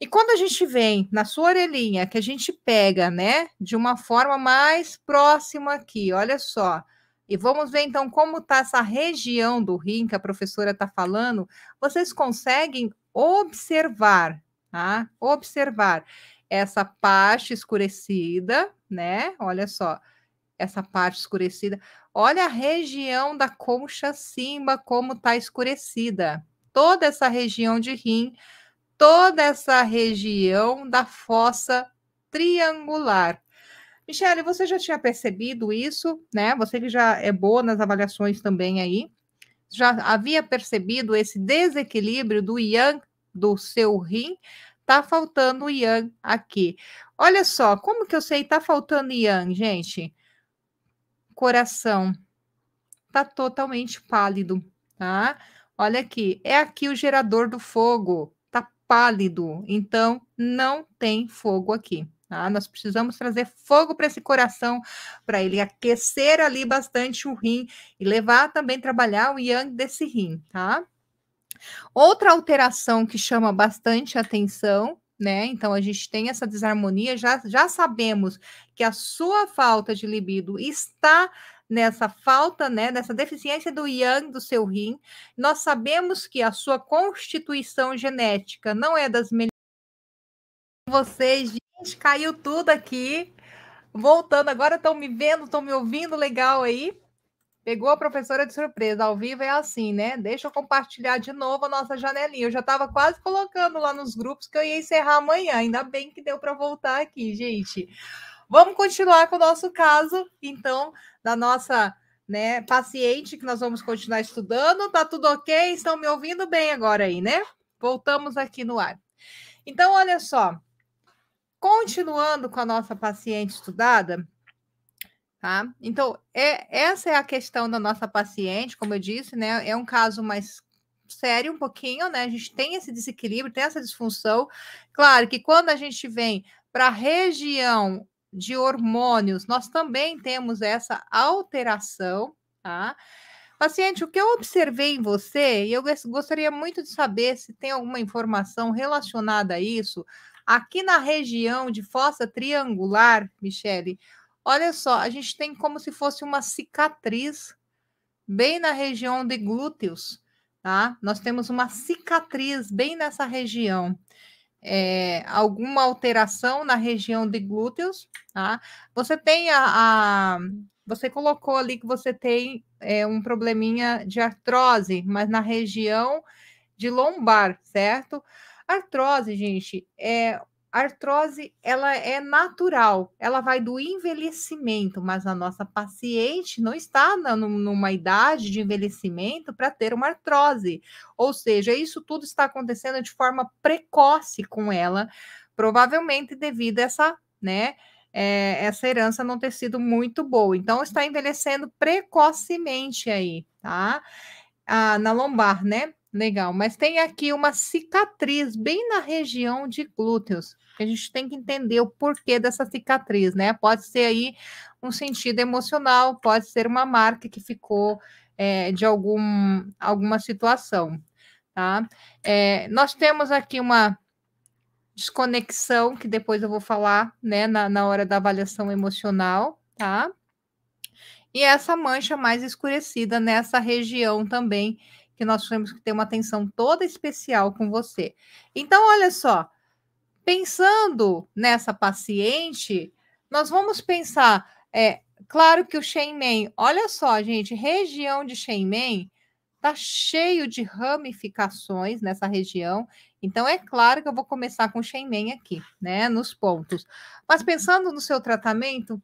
E quando a gente vem na sua orelhinha, que a gente pega, né, de uma forma mais próxima aqui, olha só. E vamos ver então como está essa região do rim que a professora está falando. Vocês conseguem observar, tá? Observar essa parte escurecida, né? Olha só, essa parte escurecida. Olha a região da concha simba como está escurecida. Toda essa região de rim toda essa região da fossa triangular. Michele, você já tinha percebido isso, né? Você que já é boa nas avaliações também aí, já havia percebido esse desequilíbrio do yang do seu rim? Tá faltando yang aqui. Olha só, como que eu sei tá faltando yang, gente? Coração tá totalmente pálido, tá? Olha aqui, é aqui o gerador do fogo, pálido, então não tem fogo aqui. Tá? Nós precisamos trazer fogo para esse coração, para ele aquecer ali bastante o rim e levar também trabalhar o yang desse rim, tá? Outra alteração que chama bastante atenção, né? Então a gente tem essa desarmonia, já, já sabemos que a sua falta de libido está nessa falta, né, nessa deficiência do yang do seu rim. Nós sabemos que a sua constituição genética não é das melhores. Vocês, gente, caiu tudo aqui. Voltando, agora estão me vendo, estão me ouvindo legal aí. Pegou a professora de surpresa. Ao vivo é assim, né? Deixa eu compartilhar de novo a nossa janelinha. Eu já estava quase colocando lá nos grupos que eu ia encerrar amanhã. Ainda bem que deu para voltar aqui, gente. Vamos continuar com o nosso caso. Então, da nossa né, paciente, que nós vamos continuar estudando. Tá tudo ok? Estão me ouvindo bem agora aí, né? Voltamos aqui no ar. Então, olha só. Continuando com a nossa paciente estudada, Tá? Então, é, essa é a questão da nossa paciente, como eu disse, né? É um caso mais sério um pouquinho, né? A gente tem esse desequilíbrio, tem essa disfunção. Claro que quando a gente vem para a região de hormônios. Nós também temos essa alteração, tá? Paciente, o que eu observei em você, e eu gostaria muito de saber se tem alguma informação relacionada a isso, aqui na região de fossa triangular, Michele, olha só, a gente tem como se fosse uma cicatriz bem na região de glúteos, tá? Nós temos uma cicatriz bem nessa região é, alguma alteração na região de glúteos, tá? Você tem a, a você colocou ali que você tem é, um probleminha de artrose, mas na região de lombar, certo? Artrose, gente, é artrose ela é natural, ela vai do envelhecimento, mas a nossa paciente não está na, numa idade de envelhecimento para ter uma artrose. Ou seja, isso tudo está acontecendo de forma precoce com ela, provavelmente devido a essa, né, é, essa herança não ter sido muito boa. Então, está envelhecendo precocemente aí, tá? Ah, na lombar, né? Legal, mas tem aqui uma cicatriz bem na região de glúteos. A gente tem que entender o porquê dessa cicatriz, né? Pode ser aí um sentido emocional, pode ser uma marca que ficou é, de algum, alguma situação, tá? É, nós temos aqui uma desconexão, que depois eu vou falar, né, na, na hora da avaliação emocional, tá? E essa mancha mais escurecida nessa região também, que nós temos que ter uma atenção toda especial com você. Então, olha só, pensando nessa paciente, nós vamos pensar, é, claro que o Shenmen, olha só, gente, região de Shenmen tá cheio de ramificações nessa região. Então é claro que eu vou começar com Shenmen aqui, né, nos pontos. Mas pensando no seu tratamento,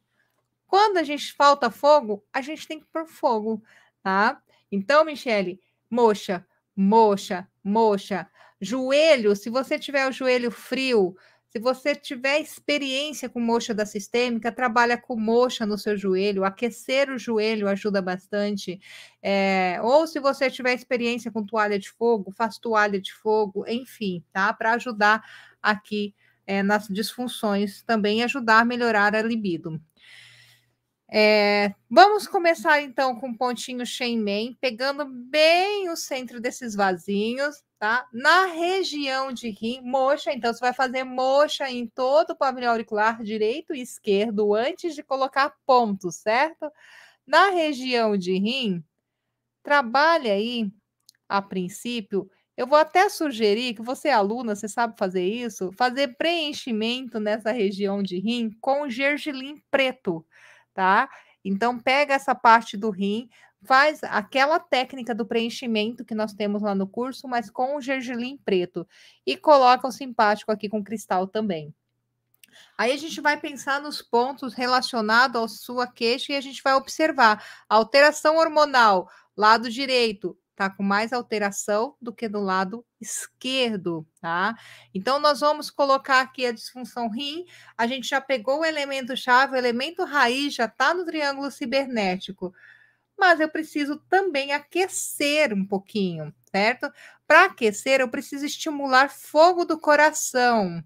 quando a gente falta fogo, a gente tem que pôr fogo, tá? Então, Michele, moxa, moxa, moxa. Joelho, se você tiver o joelho frio, se você tiver experiência com moxa da sistêmica, trabalha com moxa no seu joelho, aquecer o joelho ajuda bastante. É, ou se você tiver experiência com toalha de fogo, faz toalha de fogo, enfim, tá? Para ajudar aqui é, nas disfunções também ajudar a melhorar a libido. É, vamos começar então com o pontinho Shenmen, pegando bem o centro desses vasinhos, tá? Na região de rim, moxa, então você vai fazer moxa em todo o pavilhão auricular direito e esquerdo antes de colocar ponto, certo? Na região de rim, trabalha aí, a princípio, eu vou até sugerir que você, aluna, você sabe fazer isso, fazer preenchimento nessa região de rim com gergelim preto tá? Então pega essa parte do rim, faz aquela técnica do preenchimento que nós temos lá no curso, mas com o gergelim preto e coloca o simpático aqui com cristal também. Aí a gente vai pensar nos pontos relacionados à sua queixa e a gente vai observar alteração hormonal, lado direito, tá com mais alteração do que do lado esquerdo, tá? Então, nós vamos colocar aqui a disfunção rim, a gente já pegou o elemento-chave, o elemento raiz já está no triângulo cibernético, mas eu preciso também aquecer um pouquinho, certo? Para aquecer, eu preciso estimular fogo do coração.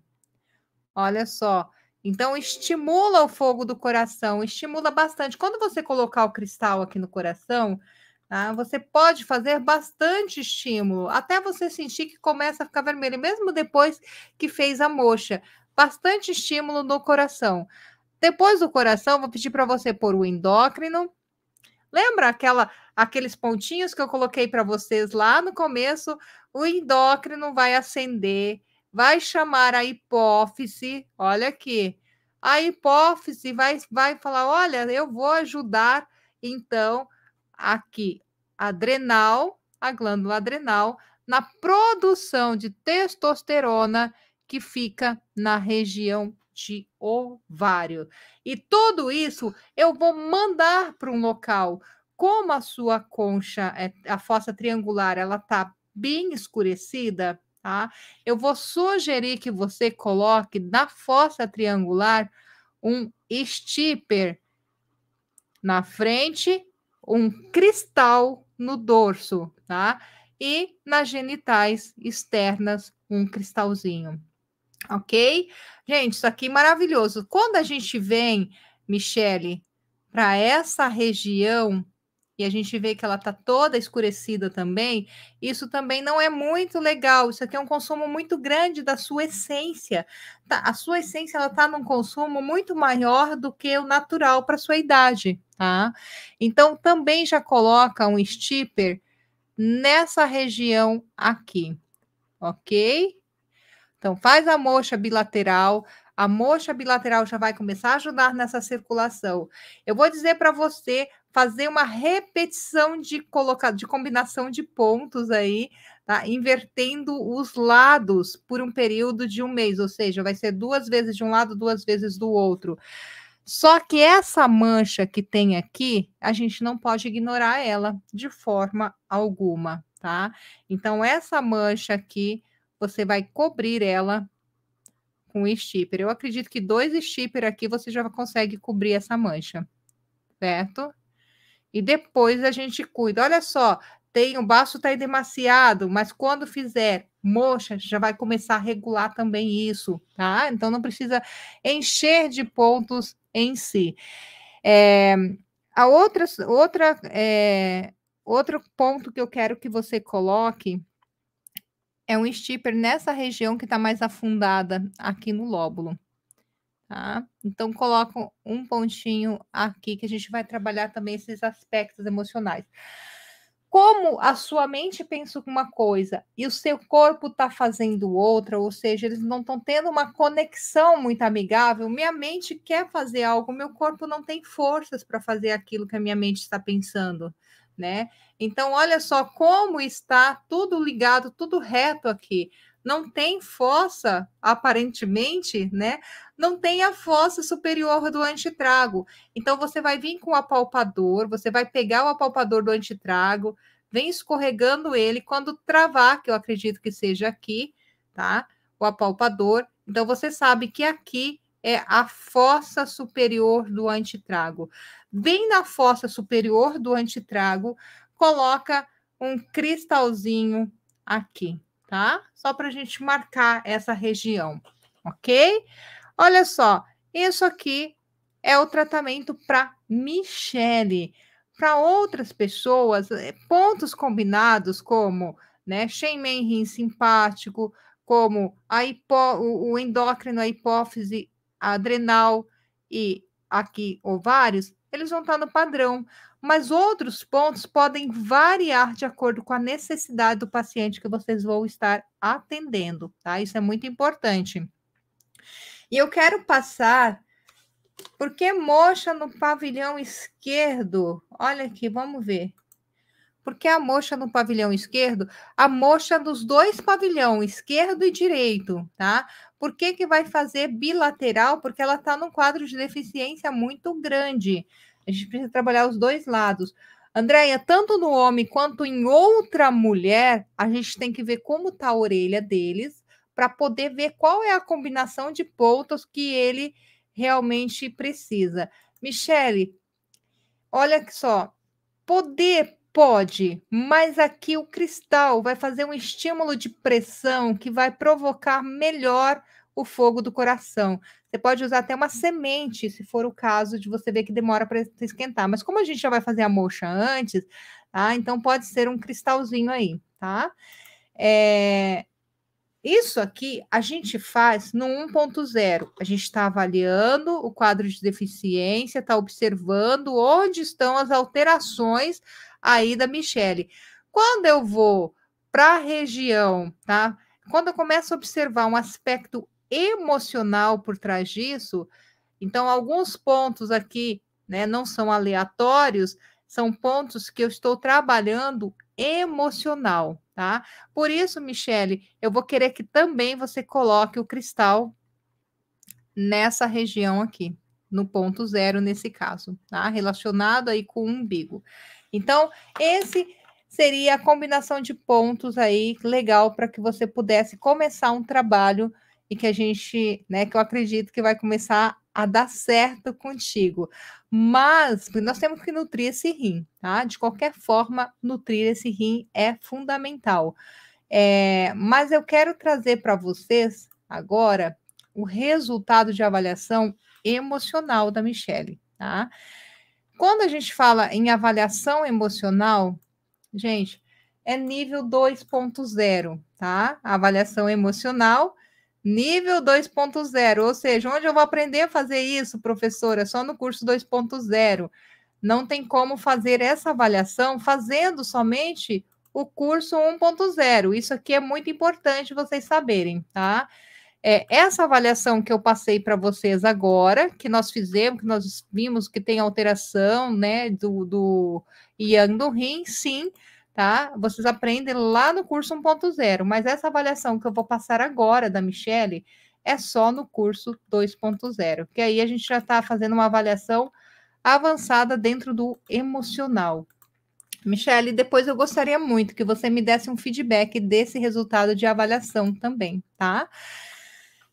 Olha só, então, estimula o fogo do coração, estimula bastante. Quando você colocar o cristal aqui no coração, Tá? Você pode fazer bastante estímulo, até você sentir que começa a ficar vermelho, mesmo depois que fez a moxa. Bastante estímulo no coração. Depois do coração, vou pedir para você pôr o endócrino. Lembra aquela, aqueles pontinhos que eu coloquei para vocês lá no começo? O endócrino vai acender, vai chamar a hipófise. Olha aqui. A hipófise vai, vai falar: olha, eu vou ajudar, então, aqui adrenal, a glândula adrenal, na produção de testosterona que fica na região de ovário. E tudo isso eu vou mandar para um local. Como a sua concha, é, a fossa triangular, ela está bem escurecida, tá? Eu vou sugerir que você coloque na fossa triangular um stipper na frente um cristal no dorso, tá? E nas genitais externas, um cristalzinho. Ok? Gente, isso aqui é maravilhoso. Quando a gente vem, Michele, para essa região e a gente vê que ela está toda escurecida também, isso também não é muito legal. Isso aqui é um consumo muito grande da sua essência. Tá, a sua essência ela está num consumo muito maior do que o natural para sua idade, tá? Então também já coloca um stipper nessa região aqui, ok? Então faz a moxa bilateral, a moxa bilateral já vai começar a ajudar nessa circulação. Eu vou dizer para você fazer uma repetição de colocar, de combinação de pontos aí, tá? invertendo os lados por um período de um mês, ou seja, vai ser duas vezes de um lado, duas vezes do outro. Só que essa mancha que tem aqui, a gente não pode ignorar ela de forma alguma, tá? Então essa mancha aqui, você vai cobrir ela com o Eu acredito que dois estíper aqui você já consegue cobrir essa mancha, certo? e depois a gente cuida. Olha só, tem o baço está demasiado, mas quando fizer moxa, já vai começar a regular também isso, tá? Então não precisa encher de pontos em si. É, a outra, outra, é, outro ponto que eu quero que você coloque é um stipper nessa região que está mais afundada aqui no lóbulo. Tá? Então, coloco um pontinho aqui que a gente vai trabalhar também esses aspectos emocionais. Como a sua mente pensa uma coisa e o seu corpo está fazendo outra, ou seja, eles não estão tendo uma conexão muito amigável, minha mente quer fazer algo, meu corpo não tem forças para fazer aquilo que a minha mente está pensando, né? Então, olha só como está tudo ligado, tudo reto aqui não tem fossa, aparentemente, né? Não tem a fossa superior do antitrago. Então, você vai vir com o apalpador, você vai pegar o apalpador do antitrago, vem escorregando ele. Quando travar, que eu acredito que seja aqui, tá? O apalpador. Então, você sabe que aqui é a fossa superior do antitrago. Vem na fossa superior do antitrago, coloca um cristalzinho aqui tá? Só para a gente marcar essa região, ok? Olha só, isso aqui é o tratamento para Michele. Para outras pessoas, é, pontos combinados como né, Shenmen rim simpático, como a hipo, o endócrino, a hipófise adrenal e aqui ovários, eles vão estar tá no padrão, mas outros pontos podem variar de acordo com a necessidade do paciente que vocês vão estar atendendo, tá? Isso é muito importante. E eu quero passar porque moxa no pavilhão esquerdo. Olha aqui, vamos ver. Porque a moxa no pavilhão esquerdo, a moxa dos dois pavilhões esquerdo e direito, tá? Por que, que vai fazer bilateral? Porque ela está num quadro de deficiência muito grande. A gente precisa trabalhar os dois lados. Andréia, tanto no homem quanto em outra mulher, a gente tem que ver como está a orelha deles para poder ver qual é a combinação de pontos que ele realmente precisa. Michele, olha só, poder Pode, mas aqui o cristal vai fazer um estímulo de pressão que vai provocar melhor o fogo do coração. Você pode usar até uma semente, se for o caso de você ver que demora para esquentar. Mas como a gente já vai fazer a mocha antes, tá? Então pode ser um cristalzinho aí, tá? É... Isso aqui a gente faz no 1.0. A gente está avaliando o quadro de deficiência, está observando onde estão as alterações aí da Michelle. Quando eu vou para a região, tá? Quando eu começo a observar um aspecto emocional por trás disso, então alguns pontos aqui, né, não são aleatórios, são pontos que eu estou trabalhando emocional, tá? Por isso, Michele, eu vou querer que também você coloque o cristal nessa região aqui, no ponto zero nesse caso, tá? Relacionado aí com o umbigo. Então, esse seria a combinação de pontos aí legal para que você pudesse começar um trabalho e que a gente, né, que eu acredito que vai começar a dar certo contigo. Mas nós temos que nutrir esse rim, tá? De qualquer forma, nutrir esse rim é fundamental. É, mas eu quero trazer para vocês agora o resultado de avaliação emocional da Michelle, tá? Quando a gente fala em avaliação emocional, gente, é nível 2.0, tá? Avaliação emocional, nível 2.0, ou seja, onde eu vou aprender a fazer isso, professora? Só no curso 2.0. Não tem como fazer essa avaliação fazendo somente o curso 1.0. Isso aqui é muito importante vocês saberem, tá? é, essa avaliação que eu passei para vocês agora, que nós fizemos, que nós vimos que tem alteração, né, do, do Yang do rim, sim, tá? Vocês aprendem lá no curso 1.0, mas essa avaliação que eu vou passar agora da Michelle é só no curso 2.0, que aí a gente já está fazendo uma avaliação avançada dentro do emocional. Michelle, depois eu gostaria muito que você me desse um feedback desse resultado de avaliação também, tá?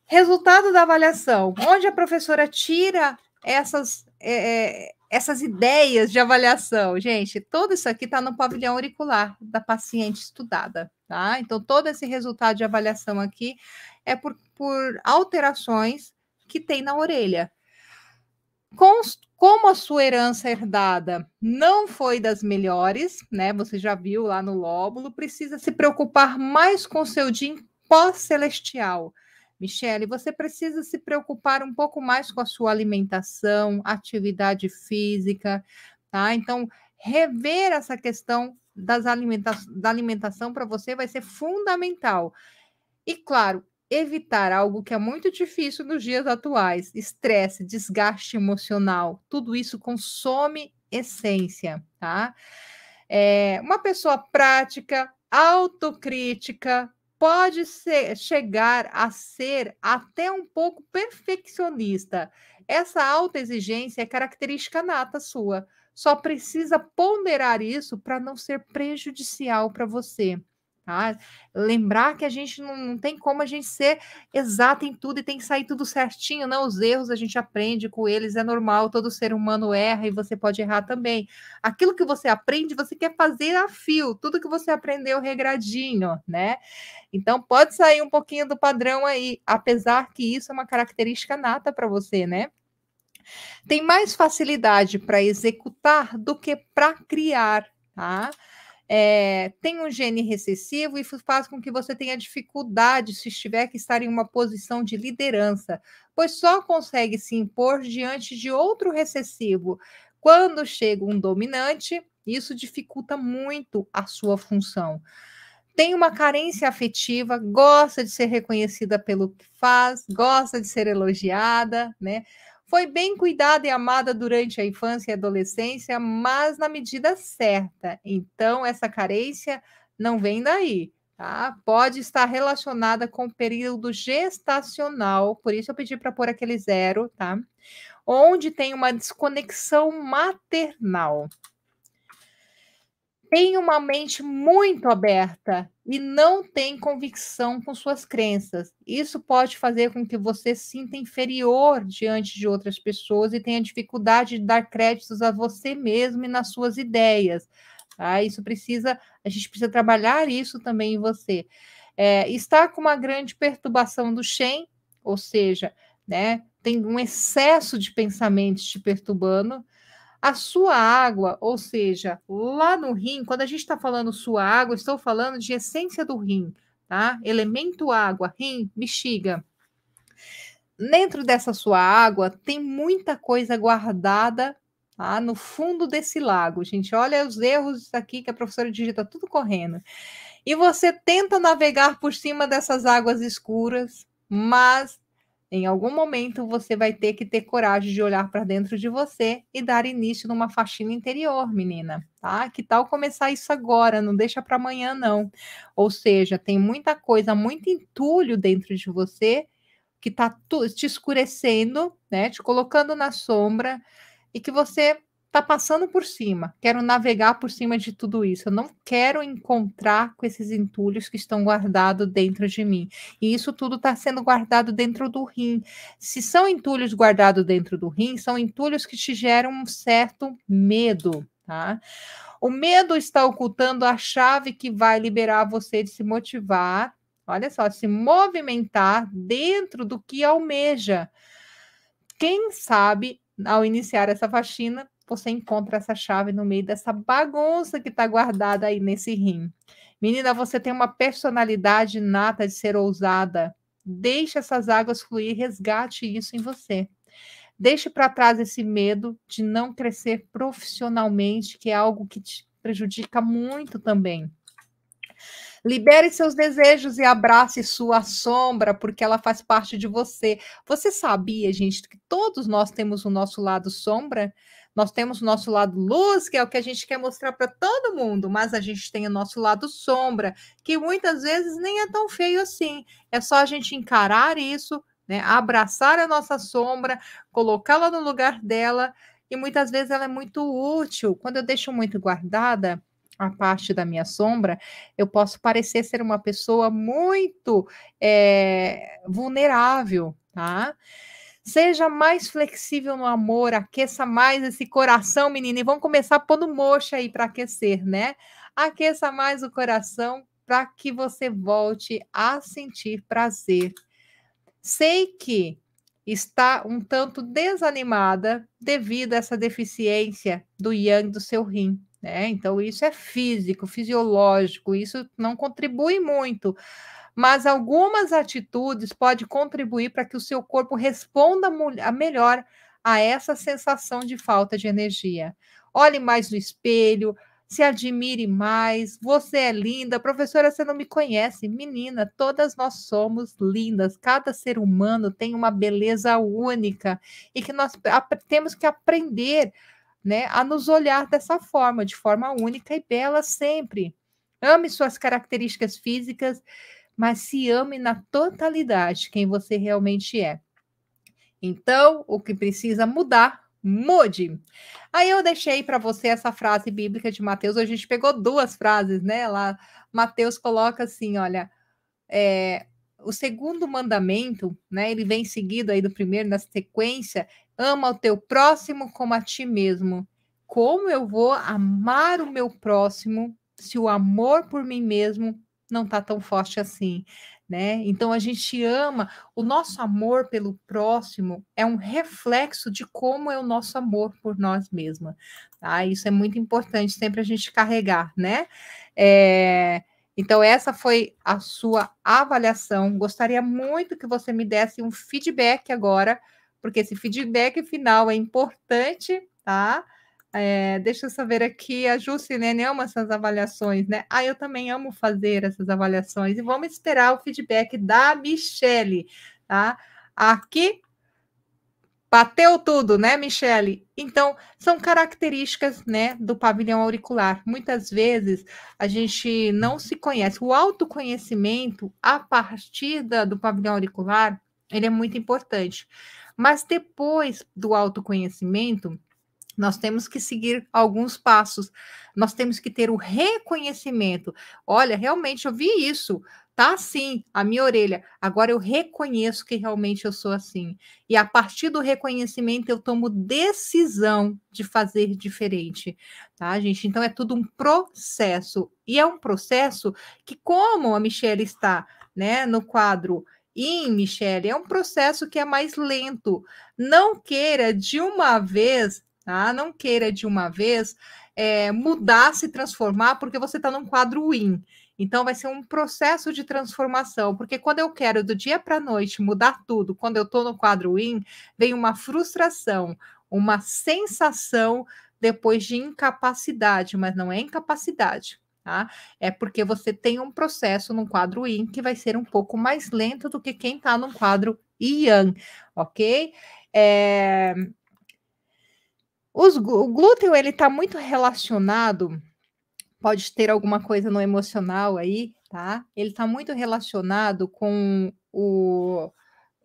Resultado da avaliação: onde a professora tira essas, é, é essas ideias de avaliação? Gente, tudo isso aqui está no pavilhão auricular da paciente estudada, tá? Então, todo esse resultado de avaliação aqui é por, por alterações que tem na orelha. como a sua herança herdada não foi das melhores, né? Você já viu lá no lóbulo, precisa se preocupar mais com seu dia pós-celestial Michele, você precisa se preocupar um pouco mais com a sua alimentação, atividade física, tá? Então, rever essa questão das alimenta da alimentação para você vai ser fundamental. E claro, evitar algo que é muito difícil nos dias atuais: estresse, desgaste emocional. Tudo isso consome essência, tá? É, uma pessoa prática, autocrítica, pode ser, chegar a ser até um pouco perfeccionista. Essa alta exigência é característica nata sua. Só precisa ponderar isso para não ser prejudicial para você. Tá? Lembrar que a gente não, não, tem como a gente ser exato em tudo e tem que sair tudo certinho, não? Né? Os erros a gente aprende com eles, é normal, todo ser humano erra e você pode errar também. Aquilo que você aprende, você quer fazer a fio, tudo que você aprendeu regradinho, né? Então pode sair um pouquinho do padrão aí, apesar que isso é uma característica nata para você, né? Tem mais facilidade para executar do que para criar, tá? é, tem um gene recessivo e faz com que você tenha dificuldade se estiver que estar em uma posição de liderança, pois só consegue se impor diante de outro recessivo. Quando chega um dominante, isso dificulta muito a sua função. Tem uma carência afetiva, gosta de ser reconhecida pelo que faz, gosta de ser elogiada, né? Foi bem cuidada e amada durante a infância e adolescência, mas na medida certa. Então, essa carência não vem daí, tá? Pode estar relacionada com o período gestacional, por isso eu pedi para pôr aquele zero, tá? Onde tem uma desconexão maternal. Tem uma mente muito aberta e não tem convicção com suas crenças. Isso pode fazer com que você se sinta inferior diante de outras pessoas e tenha dificuldade de dar créditos a você mesmo e nas suas ideias. Tá? Isso precisa, a gente precisa trabalhar isso também em você. É, está com uma grande perturbação do Shen, ou seja, né, tem um excesso de pensamentos te perturbando a sua água, ou seja, lá no rim, quando a gente está falando sua água, estou falando de essência do rim, tá? Elemento água, rim, bexiga. Dentro dessa sua água tem muita coisa guardada tá? no fundo desse lago. Gente, olha os erros aqui que a professora digita tá tudo correndo. E você tenta navegar por cima dessas águas escuras, mas em algum momento você vai ter que ter coragem de olhar para dentro de você e dar início numa faxina interior, menina, tá? Que tal começar isso agora? Não deixa para amanhã não. Ou seja, tem muita coisa, muito entulho dentro de você que está te escurecendo, né? Te colocando na sombra e que você está passando por cima. Quero navegar por cima de tudo isso. Eu não quero encontrar com esses entulhos que estão guardados dentro de mim. E isso tudo está sendo guardado dentro do rim. Se são entulhos guardados dentro do rim, são entulhos que te geram um certo medo, tá? O medo está ocultando a chave que vai liberar você de se motivar, olha só, se movimentar dentro do que almeja. Quem sabe, ao iniciar essa faxina, você encontra essa chave no meio dessa bagunça que está guardada aí nesse rim. Menina, você tem uma personalidade nata de ser ousada. Deixe essas águas fluir, resgate isso em você. Deixe para trás esse medo de não crescer profissionalmente, que é algo que te prejudica muito também. Libere seus desejos e abrace sua sombra, porque ela faz parte de você. Você sabia, gente, que todos nós temos o nosso lado sombra? Nós temos o nosso lado luz, que é o que a gente quer mostrar para todo mundo, mas a gente tem o nosso lado sombra, que muitas vezes nem é tão feio assim. É só a gente encarar isso, né? abraçar a nossa sombra, colocá-la no lugar dela, e muitas vezes ela é muito útil. Quando eu deixo muito guardada, a parte da minha sombra, eu posso parecer ser uma pessoa muito é, vulnerável, tá? Seja mais flexível no amor, aqueça mais esse coração, menina. E vamos começar pondo mocha aí para aquecer, né? Aqueça mais o coração para que você volte a sentir prazer. Sei que está um tanto desanimada devido a essa deficiência do yang do seu rim. Né? Então, isso é físico, fisiológico, isso não contribui muito mas algumas atitudes podem contribuir para que o seu corpo responda melhor a essa sensação de falta de energia. Olhe mais no espelho, se admire mais. Você é linda, professora, você não me conhece. Menina, todas nós somos lindas. Cada ser humano tem uma beleza única e que nós temos que aprender, né, a nos olhar dessa forma, de forma única e bela sempre. Ame suas características físicas mas se ame na totalidade quem você realmente é. Então, o que precisa mudar, mude. Aí eu deixei para você essa frase bíblica de Mateus. a gente pegou duas frases, né? Lá, Mateus coloca assim: olha, é, o segundo mandamento, né? Ele vem seguido aí do primeiro, na sequência: ama o teu próximo como a ti mesmo. Como eu vou amar o meu próximo se o amor por mim mesmo não está tão forte assim, né? Então a gente ama, o nosso amor pelo próximo é um reflexo de como é o nosso amor por nós mesmas, tá? Isso é muito importante sempre a gente carregar, né? É... Então, essa foi a sua avaliação. Gostaria muito que você me desse um feedback agora, porque esse feedback final é importante, tá? É, deixa eu saber aqui, a Jusilene né, ama essas avaliações, né? Ah, eu também amo fazer essas avaliações. E vamos esperar o feedback da Michele, tá? Aqui Bateu tudo, né, Michele? Então, são características, né, do pavilhão auricular. Muitas vezes a gente não se conhece. O autoconhecimento a partir do pavilhão auricular, ele é muito importante. Mas depois do autoconhecimento, nós temos que seguir alguns passos, nós temos que ter o reconhecimento. Olha, realmente eu vi isso, tá assim, a minha orelha. Agora eu reconheço que realmente eu sou assim. E a partir do reconhecimento eu tomo decisão de fazer diferente, tá, gente? Então é tudo um processo. E é um processo que, como a Michelle está, né, no quadro e Michele é um processo que é mais lento. Não queira de uma vez tá? Não queira de uma vez é, mudar, se transformar, porque você está num quadro win. Então, vai ser um processo de transformação, porque quando eu quero do dia para a noite mudar tudo, quando eu estou no quadro win, vem uma frustração, uma sensação depois de incapacidade, mas não é incapacidade, tá? É porque você tem um processo num quadro yin que vai ser um pouco mais lento do que quem está num quadro yang, ok? É, os, o glúten ele está muito relacionado, pode ter alguma coisa no emocional aí, tá? Ele está muito relacionado com o,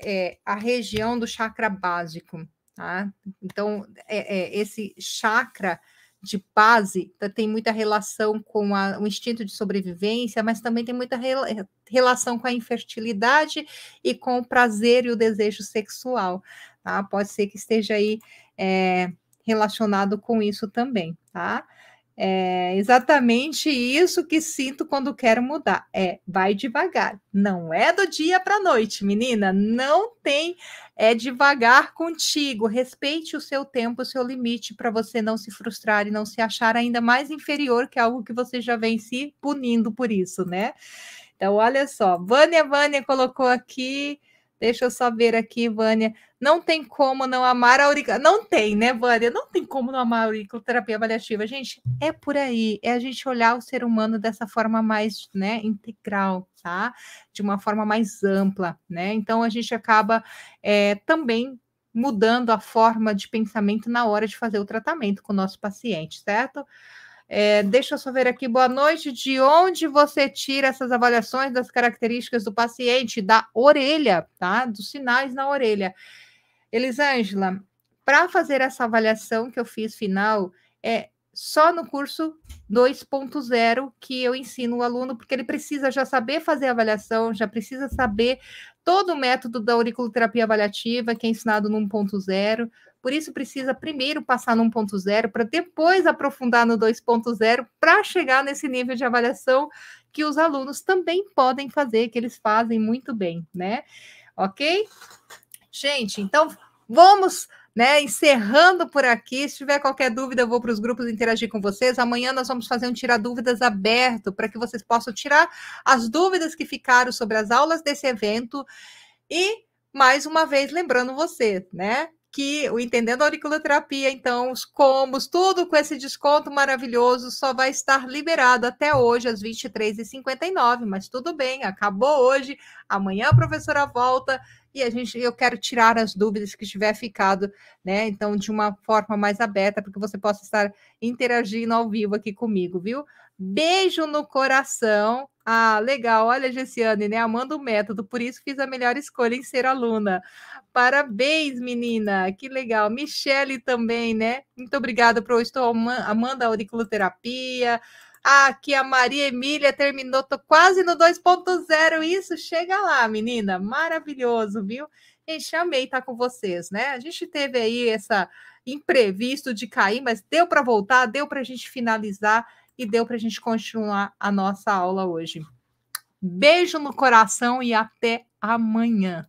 é, a região do chakra básico, tá? Então, é, é, esse chakra de base tá, tem muita relação com a, o instinto de sobrevivência, mas também tem muita rela, é, relação com a infertilidade e com o prazer e o desejo sexual, tá? Pode ser que esteja aí. É, relacionado com isso também, tá? É exatamente isso que sinto quando quero mudar. É, vai devagar. Não é do dia para noite, menina. Não tem é devagar contigo. Respeite o seu tempo, o seu limite para você não se frustrar e não se achar ainda mais inferior que algo que você já vem se punindo por isso, né? Então, olha só. Vânia Vânia colocou aqui Deixa eu só ver aqui, Vânia. Não tem como não amar a auriculoterapia. Não tem, né, Vânia? Não tem como não amar a auriculoterapia avaliativa. Gente, é por aí. É a gente olhar o ser humano dessa forma mais né, integral, tá? De uma forma mais ampla, né? Então, a gente acaba é, também mudando a forma de pensamento na hora de fazer o tratamento com o nosso paciente, certo? É, deixa eu só ver aqui, boa noite. De onde você tira essas avaliações das características do paciente, da orelha, tá? Dos sinais na orelha. Elisângela, para fazer essa avaliação que eu fiz final, é só no curso 2.0 que eu ensino o aluno, porque ele precisa já saber fazer avaliação, já precisa saber todo o método da auriculoterapia avaliativa, que é ensinado no 1.0, por isso precisa primeiro passar no 1.0 para depois aprofundar no 2.0 para chegar nesse nível de avaliação que os alunos também podem fazer, que eles fazem muito bem, né? OK? Gente, então vamos né? Encerrando por aqui. Se tiver qualquer dúvida, eu vou para os grupos interagir com vocês. Amanhã nós vamos fazer um tirar dúvidas aberto para que vocês possam tirar as dúvidas que ficaram sobre as aulas desse evento. E mais uma vez lembrando você, né? que o Entendendo Auriculoterapia, então, os combos, tudo com esse desconto maravilhoso só vai estar liberado até hoje, às 23h59, mas tudo bem, acabou hoje, amanhã a professora volta e a gente, eu quero tirar as dúvidas que tiver ficado, né, então, de uma forma mais aberta, porque você possa estar interagindo ao vivo aqui comigo, viu? Beijo no coração ah, legal. Olha, Gessiane, né? Amando o método, por isso fiz a melhor escolha em ser aluna. Parabéns, menina. Que legal. Michele também, né? Muito obrigada, Pro. Estou amando a auriculoterapia. Ah, que a Maria Emília terminou, Estou quase no 2.0. Isso, chega lá, menina. Maravilhoso, viu? Gente, amei estar com vocês, né? A gente teve aí essa imprevisto de cair, mas deu para voltar, deu para a gente finalizar e deu para a gente continuar a nossa aula hoje. Beijo no coração e até amanhã.